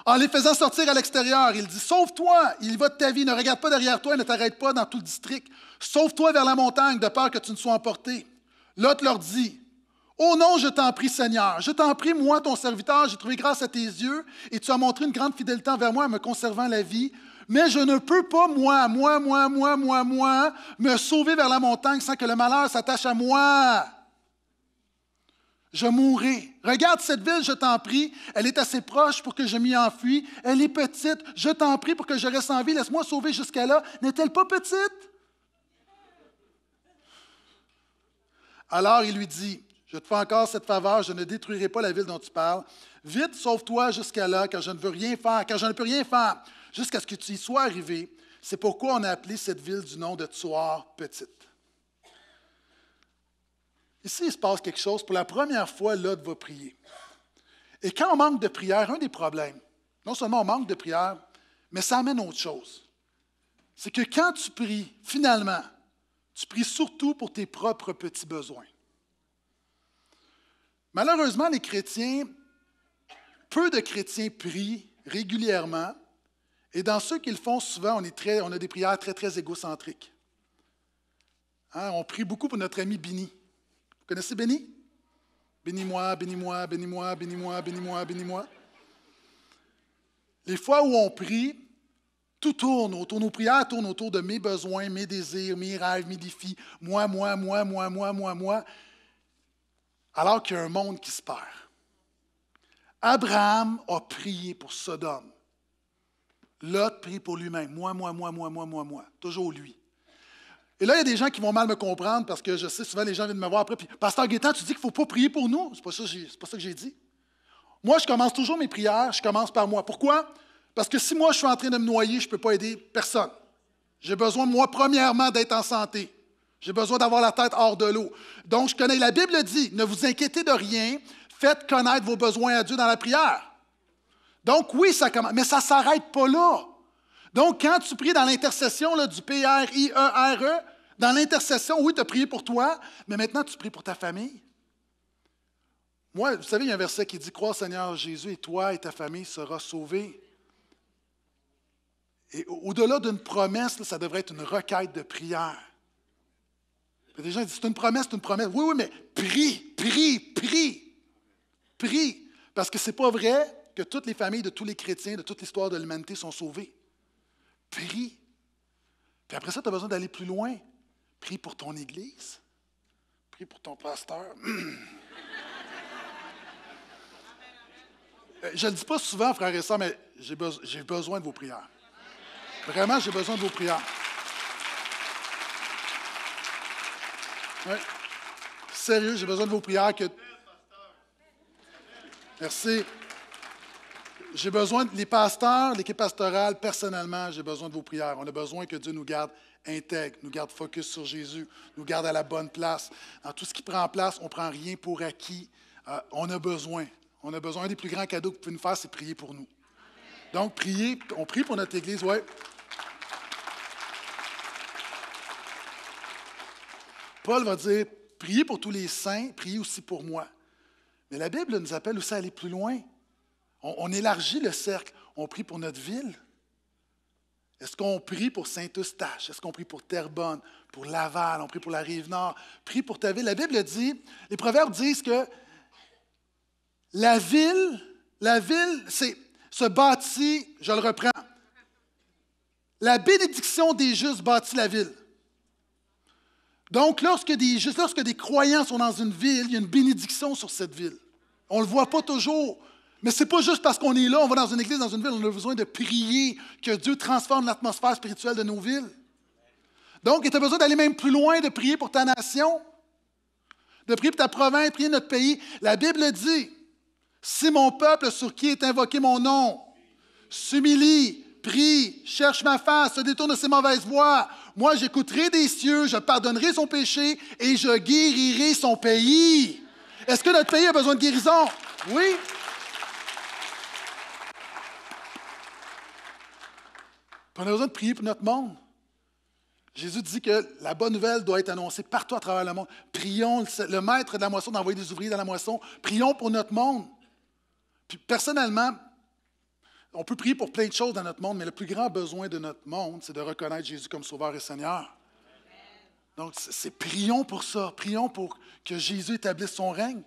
En les faisant sortir à l'extérieur, il dit Sauve-toi, il va de ta vie, ne regarde pas derrière toi, ne t'arrête pas dans tout le district. Sauve-toi vers la montagne, de peur que tu ne sois emporté. L'autre leur dit Oh non, je t'en prie, Seigneur, je t'en prie, moi, ton serviteur, j'ai trouvé grâce à tes yeux, et tu as montré une grande fidélité envers moi en me conservant la vie. Mais je ne peux pas, moi, moi, moi, moi, moi, moi, me sauver vers la montagne sans que le malheur s'attache à moi. Je mourrai. Regarde cette ville, je t'en prie. Elle est assez proche pour que je m'y enfuis. Elle est petite. Je t'en prie pour que je reste en vie. Laisse-moi sauver jusqu'à là. N'est-elle pas petite? Alors il lui dit, je te fais encore cette faveur, je ne détruirai pas la ville dont tu parles. Vite, sauve-toi jusqu'à là, car je ne veux rien faire, car je ne peux rien faire jusqu'à ce que tu y sois arrivé. C'est pourquoi on a appelé cette ville du nom de Tsoar Petite. Ici, il se passe quelque chose. Pour la première fois, l'autre va prier. Et quand on manque de prière, un des problèmes, non seulement on manque de prière, mais ça amène autre chose. C'est que quand tu pries, finalement, tu pries surtout pour tes propres petits besoins. Malheureusement, les chrétiens, peu de chrétiens prient régulièrement et dans ce qu'ils font souvent, on, est très, on a des prières très, très égocentriques. Hein, on prie beaucoup pour notre ami Béni. Vous connaissez Béni? béni moi béni moi bénis-moi, bénis-moi, béni moi béni moi Les fois où on prie, tout tourne autour, nos prières tournent autour de mes besoins, mes désirs, mes rêves, mes défis, moi, moi, moi, moi, moi, moi, moi, alors qu'il y a un monde qui se perd. Abraham a prié pour Sodome. L'autre prie pour lui-même. Moi, moi, moi, moi, moi, moi, moi. Toujours lui. Et là, il y a des gens qui vont mal me comprendre parce que je sais, souvent, les gens viennent me voir après. Puis, Pasteur Guétan, tu dis qu'il ne faut pas prier pour nous. C'est pas pas ça que j'ai dit. Moi, je commence toujours mes prières, je commence par moi. Pourquoi? Parce que si moi, je suis en train de me noyer, je ne peux pas aider personne. J'ai besoin, moi, premièrement, d'être en santé. J'ai besoin d'avoir la tête hors de l'eau. Donc, je connais, la Bible dit, ne vous inquiétez de rien, faites connaître vos besoins à Dieu dans la prière. Donc oui, ça commence, mais ça ne s'arrête pas là. Donc quand tu pries dans l'intercession du P-R-I-E-R-E, e, dans l'intercession, oui, tu as prié pour toi, mais maintenant tu pries pour ta famille. Moi, vous savez, il y a un verset qui dit Crois Seigneur Jésus et toi et ta famille sera sauvée. » Et au-delà d'une promesse, ça devrait être une requête de prière. Des gens disent C'est une promesse, c'est une promesse. Oui, oui, mais prie, prie, prie, prie. Parce que c'est pas vrai que toutes les familles de tous les chrétiens de toute l'histoire de l'humanité sont sauvées. Prie. Puis après ça, tu as besoin d'aller plus loin. Prie pour ton Église. Prie pour ton pasteur. Euh, je ne le dis pas souvent, frère et sœurs, mais j'ai besoin de vos prières. Vraiment, j'ai besoin de vos prières. Sérieux, j'ai besoin de vos prières Merci. J'ai besoin, les pasteurs, l'équipe pastorale, personnellement, j'ai besoin de vos prières. On a besoin que Dieu nous garde intègres, nous garde focus sur Jésus, nous garde à la bonne place. Dans tout ce qui prend place, on ne prend rien pour acquis. Euh, on a besoin. On a besoin. Un des plus grands cadeaux que vous pouvez nous faire, c'est prier pour nous. Donc, prier, on prie pour notre Église, oui. Paul va dire, priez pour tous les saints, priez aussi pour moi. Mais la Bible nous appelle aussi à aller plus loin. On, élargit le cercle. On prie pour notre ville. Est-ce qu'on prie pour Saint-Eustache? Est-ce qu'on prie pour Terrebonne, pour Laval? On prie pour la Rive-Nord? Prie pour ta ville. La Bible dit, les proverbes disent que la ville, la ville c'est se bâtit, je le reprends, la bénédiction des justes bâtit la ville. Donc, lorsque des, justes, lorsque des croyants sont dans une ville, il y a une bénédiction sur cette ville. On ne le voit pas toujours, mais ce n'est pas juste parce qu'on est là, on va dans une église, dans une ville, on a besoin de prier que Dieu transforme l'atmosphère spirituelle de nos villes. Donc, tu as besoin d'aller même plus loin, de prier pour ta nation, de prier pour ta province, prier notre pays. La Bible dit, si mon peuple sur qui est invoqué mon nom s'humilie, prie, cherche ma face, se détourne de ses mauvaises voies, moi j'écouterai des cieux, je pardonnerai son péché et je guérirai son pays. Est-ce que notre pays a besoin de guérison? Oui. on a besoin de prier pour notre monde. Jésus dit que la bonne nouvelle doit être annoncée partout à travers le monde. Prions le maître de la moisson d'envoyer des ouvriers dans la moisson. Prions pour notre monde. personnellement, on peut prier pour plein de choses dans notre monde, mais le plus grand besoin de notre monde, c'est de reconnaître Jésus comme Sauveur et Seigneur. Donc, c'est prions pour ça. Prions pour que Jésus établisse son règne,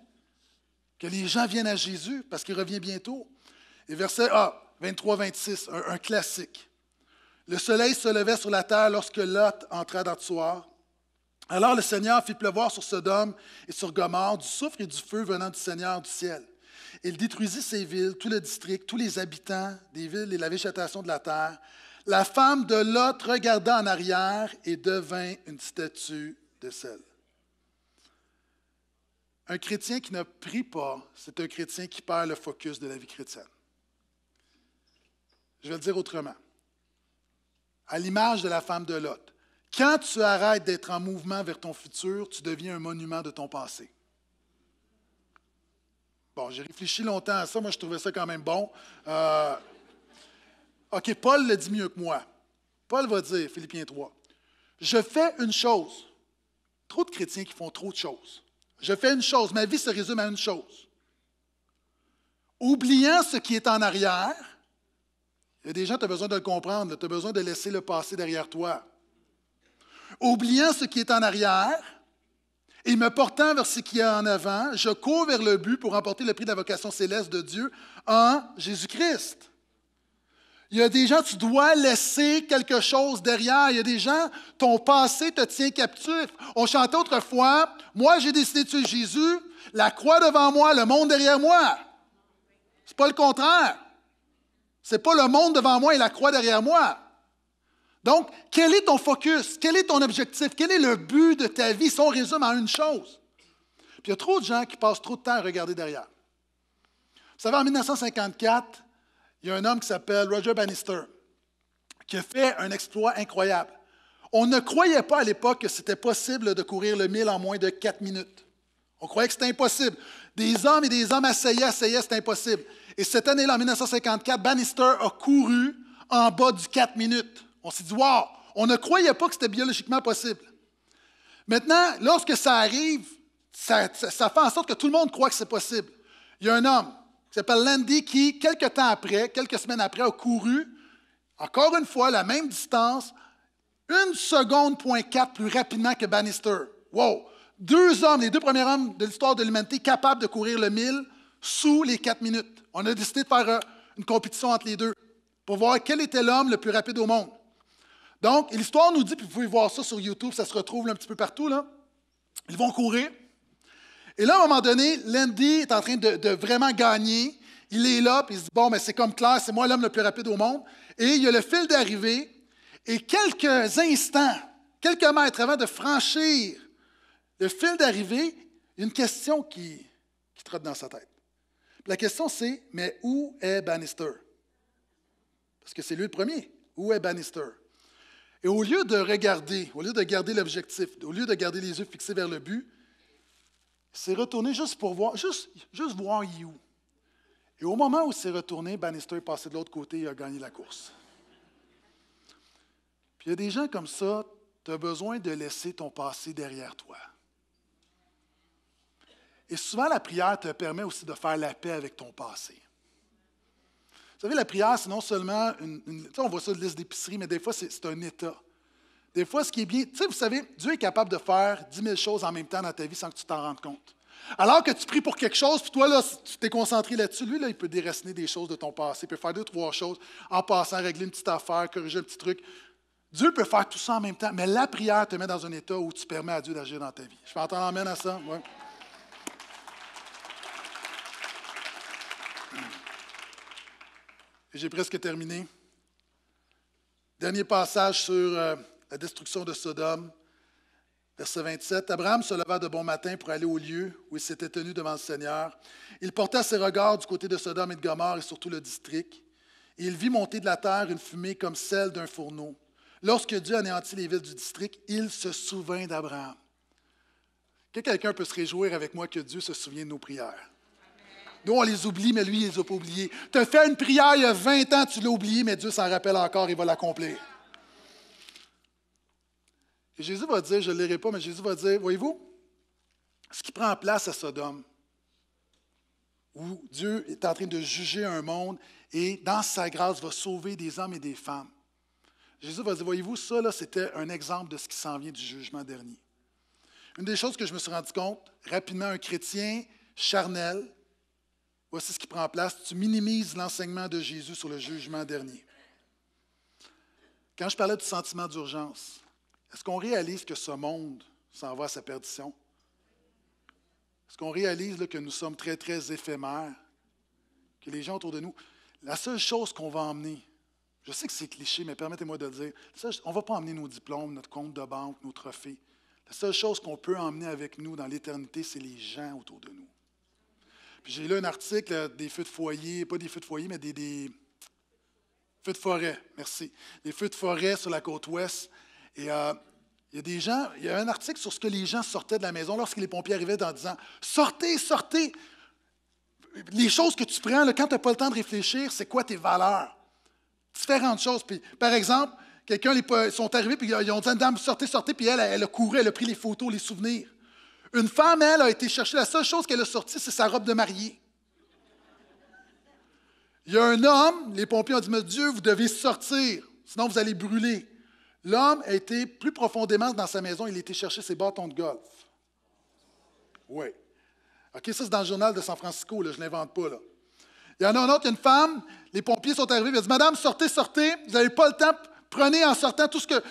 que les gens viennent à Jésus parce qu'il revient bientôt. Et verset A, ah, 23-26, un classique. Le soleil se levait sur la terre lorsque Lot entra dans soir. Alors le Seigneur fit pleuvoir sur Sodome et sur Gomorre du soufre et du feu venant du Seigneur du ciel. Il détruisit ces villes, tout le district, tous les habitants des villes et la végétation de la terre. La femme de Lot regarda en arrière et devint une statue de sel. Un chrétien qui ne prie pas, c'est un chrétien qui perd le focus de la vie chrétienne. Je vais le dire autrement à l'image de la femme de Lot. Quand tu arrêtes d'être en mouvement vers ton futur, tu deviens un monument de ton passé. Bon, j'ai réfléchi longtemps à ça, moi je trouvais ça quand même bon. Euh, OK, Paul le dit mieux que moi. Paul va dire, Philippiens 3, Je fais une chose. Trop de chrétiens qui font trop de choses. Je fais une chose, ma vie se résume à une chose. Oubliant ce qui est en arrière, il y a des gens, tu as besoin de le comprendre, tu as besoin de laisser le passé derrière toi. Oubliant ce qui est en arrière et me portant vers ce qui est en avant, je cours vers le but pour remporter le prix de la vocation céleste de Dieu en Jésus-Christ. Il y a des gens, tu dois laisser quelque chose derrière. Il y a des gens, ton passé te tient captif. On chantait autrefois, moi j'ai décidé de tuer Jésus, la croix devant moi, le monde derrière moi. C'est pas le contraire. Ce n'est pas le monde devant moi et la croix derrière moi. Donc, quel est ton focus? Quel est ton objectif? Quel est le but de ta vie? Si on résume en une chose. Puis il y a trop de gens qui passent trop de temps à regarder derrière. Vous savez, en 1954, il y a un homme qui s'appelle Roger Bannister qui a fait un exploit incroyable. On ne croyait pas à l'époque que c'était possible de courir le mille en moins de quatre minutes. On croyait que c'était impossible. Des hommes et des hommes essayaient, essayaient, c'était impossible. Et cette année-là, en 1954, Bannister a couru en bas du 4 minutes. On s'est dit, wow, on ne croyait pas que c'était biologiquement possible. Maintenant, lorsque ça arrive, ça, fait en sorte que tout le monde croit que c'est possible. Il y a un homme qui s'appelle Landy qui, quelques temps après, quelques semaines après, a couru, encore une fois, la même distance, une seconde point quatre plus rapidement que Bannister. Wow! Deux hommes, les deux premiers hommes de l'histoire de l'humanité capables de courir le mille, sous les quatre minutes. On a décidé de faire euh, une compétition entre les deux pour voir quel était l'homme le plus rapide au monde. Donc, l'histoire nous dit, puis vous pouvez voir ça sur YouTube, ça se retrouve un petit peu partout, là. Ils vont courir. Et là, à un moment donné, Landy est en train de, vraiment gagner. Il est là, puis il se dit, bon, mais c'est comme clair, c'est moi l'homme le plus rapide au monde. Et il y a le fil d'arrivée. Et quelques instants, quelques mètres avant de franchir le fil d'arrivée, il y a une question qui, qui trotte dans sa tête. La question c'est, mais où est Bannister? Parce que c'est lui le premier. Où est Bannister? Et au lieu de regarder, au lieu de garder l'objectif, au lieu de garder les yeux fixés vers le but, s'est retourné juste pour voir, juste, juste voir you. » Et au moment où s'est retourné, Bannister est passé de l'autre côté et a gagné la course. Puis il y a des gens comme ça, tu as besoin de laisser ton passé derrière toi. Et souvent, la prière te permet aussi de faire la paix avec ton passé. Vous savez, la prière, c'est non seulement une, on voit ça une liste d'épicerie, mais des fois, c'est un état. Des fois, ce qui est bien, tu sais, vous savez, Dieu est capable de faire 10 000 choses en même temps dans ta vie sans que tu t'en rendes compte. Alors que tu pries pour quelque chose, puis toi, là, tu t'es concentré là-dessus, lui, là, il peut déraciner des choses de ton passé, il peut faire deux, trois choses en passant, régler une petite affaire, corriger un petit truc. Dieu peut faire tout ça en même temps, mais la prière te met dans un état où tu permets à Dieu d'agir dans ta vie. Je peux entendre amène à ça? j'ai presque terminé. Dernier passage sur euh, la destruction de Sodome. Verset 27, Abraham se leva de bon matin pour aller au lieu où il s'était tenu devant le Seigneur. Il porta ses regards du côté de Sodome et de Gomorre et surtout le district. Et il vit monter de la terre une fumée comme celle d'un fourneau. Lorsque Dieu anéantit les villes du district, il se souvint d'Abraham. Que quelqu'un peut se réjouir avec moi que Dieu se souvient de nos prières. Nous, on les oublie, mais lui, il ne les a pas oubliés. Tu as fait une prière il y a 20 ans, tu l'as oublié, mais Dieu s'en rappelle encore, il va l'accomplir. Jésus va dire, je ne lirai pas, mais Jésus va dire, voyez-vous, ce qui prend place à Sodome, où Dieu est en train de juger un monde et dans sa grâce va sauver des hommes et des femmes. Jésus va dire, voyez-vous, ça, c'était un exemple de ce qui s'en vient du jugement dernier. Une des choses que je me suis rendu compte, rapidement, un chrétien charnel, Voici ce qui prend place. Tu minimises l'enseignement de Jésus sur le jugement dernier. Quand je parlais du sentiment d'urgence, est-ce qu'on réalise que ce monde s'en va à sa perdition? Est-ce qu'on réalise que nous sommes très, très éphémères, que les gens autour de nous. La seule chose qu'on va emmener, je sais que c'est cliché, mais permettez-moi de le dire, on ne va pas emmener nos diplômes, notre compte de banque, nos trophées. La seule chose qu'on peut emmener avec nous dans l'éternité, c'est les gens autour de nous j'ai lu un article euh, des feux de foyer, pas des feux de foyer, mais des, feux de forêt, merci. Des feux de forêt sur la côte ouest. Et euh, il y a des gens, il y a un article sur ce que les gens sortaient de la maison lorsque les pompiers arrivaient en disant Sortez, sortez Les choses que tu prends, quand tu n'as pas le temps de réfléchir, c'est quoi tes valeurs Différentes choses. Puis, par exemple, quelqu'un, ils sont arrivés, puis ils ont dit Dame, sortez, sortez, puis elle, elle a couru, elle a pris les photos, les souvenirs. Une femme, elle, a été chercher, la seule chose qu'elle a sortie, c'est sa robe de mariée. Il y a un homme, les pompiers ont dit, mais Dieu, vous devez sortir, sinon vous allez brûler. L'homme a été plus profondément dans sa maison, il a été chercher ses bâtons de golf. Oui. OK, ça c'est dans le journal de San Francisco, je ne l'invente pas. Là. Il y en a un autre, il y a une femme, les pompiers sont arrivés, ils ont dit, Madame, sortez, sortez, vous n'avez pas le temps, prenez en sortant tout ce que,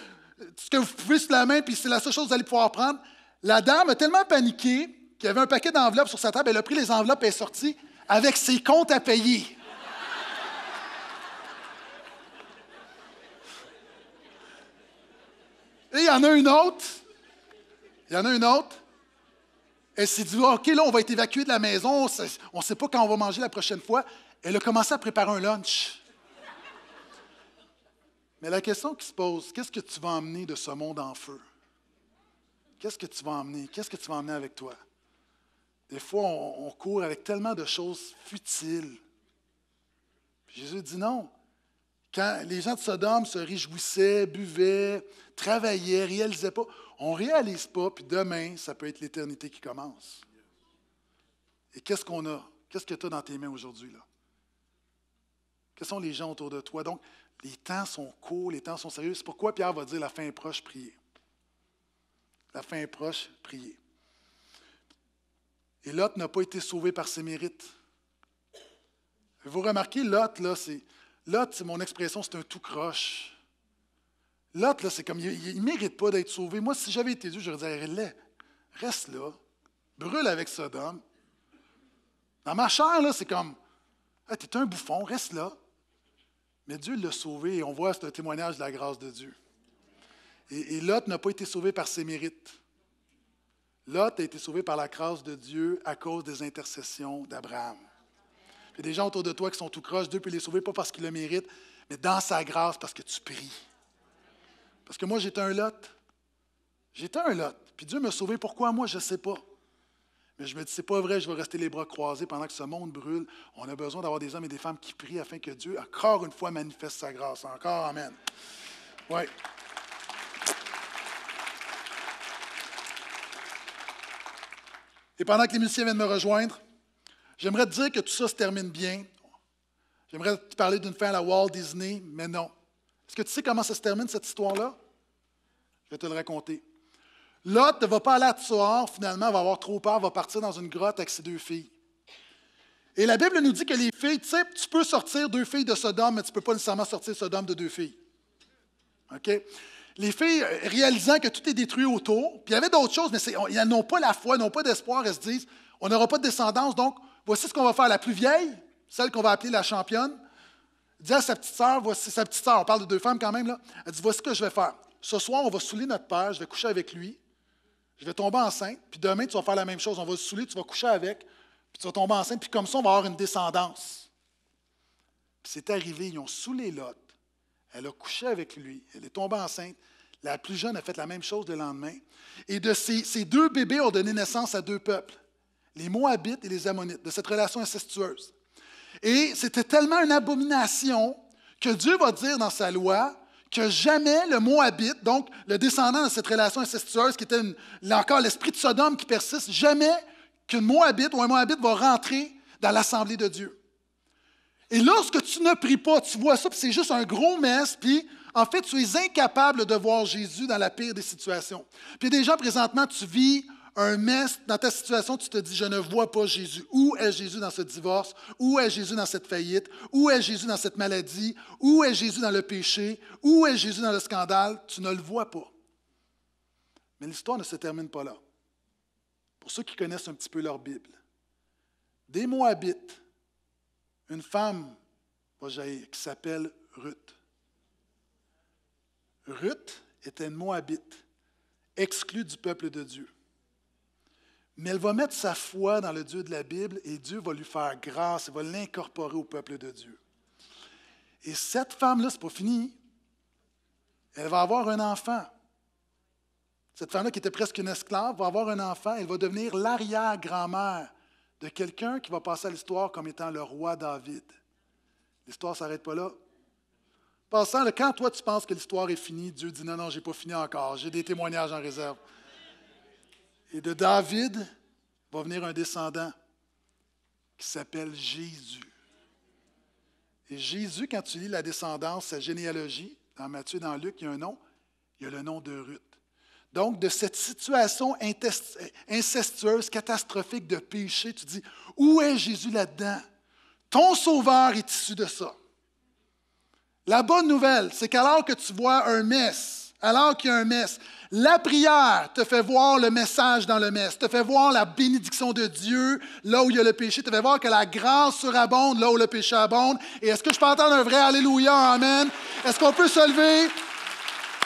ce que vous pouvez sur la main, puis c'est la seule chose que vous allez pouvoir prendre. La dame a tellement paniqué qu'il y avait un paquet d'enveloppes sur sa table. Elle a pris les enveloppes et est sortie avec ses comptes à payer. Et il y en a une autre. Il y en a une autre. Elle s'est dit, OK, là, on va être évacué de la maison. On ne sait pas quand on va manger la prochaine fois. Elle a commencé à préparer un lunch. Mais la question qui se pose, qu'est-ce que tu vas emmener de ce monde en feu? Qu'est-ce que tu vas emmener? Qu'est-ce que tu vas emmener avec toi? Des fois, on, court avec tellement de choses futiles. Jésus dit non. Quand les gens de Sodome se réjouissaient, buvaient, travaillaient, réalisaient pas, on ne réalise pas, puis demain, ça peut être l'éternité qui commence. Et qu'est-ce qu'on a? Qu'est-ce que tu as dans tes mains aujourd'hui? là? Quels sont les gens autour de toi? Donc, les temps sont courts, les temps sont sérieux. C'est pourquoi Pierre va dire la fin est proche, prier la fin est proche, prier. Et Lot n'a pas été sauvé par ses mérites. Vous remarquez, Lot, là, c'est. Lot, c'est mon expression, c'est un tout croche. Lot, là, c'est comme, il ne mérite pas d'être sauvé. Moi, si j'avais été Dieu, je dit, reste là, brûle avec Sodome. Dans ma chair, là, c'est comme, Tu es un bouffon, reste là. Mais Dieu l'a sauvé et on voit c'est un témoignage de la grâce de Dieu. Et, Lot n'a pas été sauvé par ses mérites. Lot a été sauvé par la grâce de Dieu à cause des intercessions d'Abraham. Il y a des gens autour de toi qui sont tout croches, Dieu peut les sauver pas parce qu'ils le méritent, mais dans sa grâce parce que tu pries. Parce que moi, j'étais un Lot. J'étais un Lot. Puis Dieu m'a sauvé. Pourquoi moi? Je ne sais pas. Mais je me dis, c'est pas vrai, je vais rester les bras croisés pendant que ce monde brûle. On a besoin d'avoir des hommes et des femmes qui prient afin que Dieu, encore une fois, manifeste sa grâce. Encore, Amen. Oui. Et pendant que les musiciens viennent me rejoindre, j'aimerais te dire que tout ça se termine bien. J'aimerais te parler d'une fin à la Walt Disney, mais non. Est-ce que tu sais comment ça se termine, cette histoire-là? Je vais te le raconter. Lot ne va pas aller à Tsoar, finalement, va avoir trop peur, va partir dans une grotte avec ses deux filles. Et la Bible nous dit que les filles, tu sais, tu peux sortir deux filles de Sodome, mais tu ne peux pas nécessairement sortir Sodome de deux filles. OK? les filles, euh, réalisant que tout est détruit autour, puis il y avait d'autres choses, mais elles n'ont pas la foi, n'ont pas d'espoir, elles se disent, on n'aura pas de descendance, donc voici ce qu'on va faire. La plus vieille, celle qu'on va appeler la championne, dit à sa petite sœur, voici sa petite on parle de deux femmes quand même, là, elle dit, voici ce que je vais faire. Ce soir, on va saouler notre père, je vais coucher avec lui, je vais tomber enceinte, puis demain, tu vas faire la même chose, on va se saouler, tu vas coucher avec, puis tu vas tomber enceinte, puis comme ça, on va avoir une descendance. Puis c'est arrivé, ils ont saoulé l'autre. Elle a couché avec lui. Elle est tombée enceinte. La plus jeune a fait la même chose le lendemain. Et de ces, deux bébés ont donné naissance à deux peuples, les Moabites et les Ammonites, de cette relation incestueuse. Et c'était tellement une abomination que Dieu va dire dans sa loi que jamais le Moabite, donc le descendant de cette relation incestueuse, qui était encore l'esprit de Sodome qui persiste, jamais qu'une Moabite ou un Moabite va rentrer dans l'assemblée de Dieu. Et lorsque tu ne pries pas, tu vois ça, puis c'est juste un gros mess, puis en fait, tu es incapable de voir Jésus dans la pire des situations. Puis déjà, présentement, tu vis un mess dans ta situation, tu te dis, je ne vois pas Jésus. Où est Jésus dans ce divorce? Où est Jésus dans cette faillite? Où est Jésus dans cette maladie? Où est Jésus dans le péché? Où est Jésus dans le scandale? Tu ne le vois pas. Mais l'histoire ne se termine pas là. Pour ceux qui connaissent un petit peu leur Bible, des Moabites une femme qui s'appelle Ruth. Ruth était une Moabite, exclue du peuple de Dieu. Mais elle va mettre sa foi dans le Dieu de la Bible et Dieu va lui faire grâce, il va l'incorporer au peuple de Dieu. Et cette femme-là, c'est pas fini. Elle va avoir un enfant. Cette femme-là, qui était presque une esclave, va avoir un enfant. Elle va devenir l'arrière-grand-mère de quelqu'un qui va passer à l'histoire comme étant le roi David. L'histoire ne s'arrête pas là. Passant, quand toi tu penses que l'histoire est finie, Dieu dit non, non, n'ai pas fini encore, j'ai des témoignages en réserve. Et de David va venir un descendant qui s'appelle Jésus. Et Jésus, quand tu lis la descendance, sa généalogie, dans Matthieu, dans Luc, il y a un nom, il y a le nom de Ruth. Donc, de cette situation incestueuse, catastrophique de péché, tu dis, où est Jésus là-dedans? Ton sauveur est issu de ça. La bonne nouvelle, c'est qu'alors que tu vois un mess, alors qu'il y a un mess, la prière te fait voir le message dans le mess, te fait voir la bénédiction de Dieu là où il y a le péché, te fait voir que la grâce surabonde là où le péché abonde. Et est-ce que je peux entendre un vrai Alléluia, Amen? Est-ce qu'on peut se lever?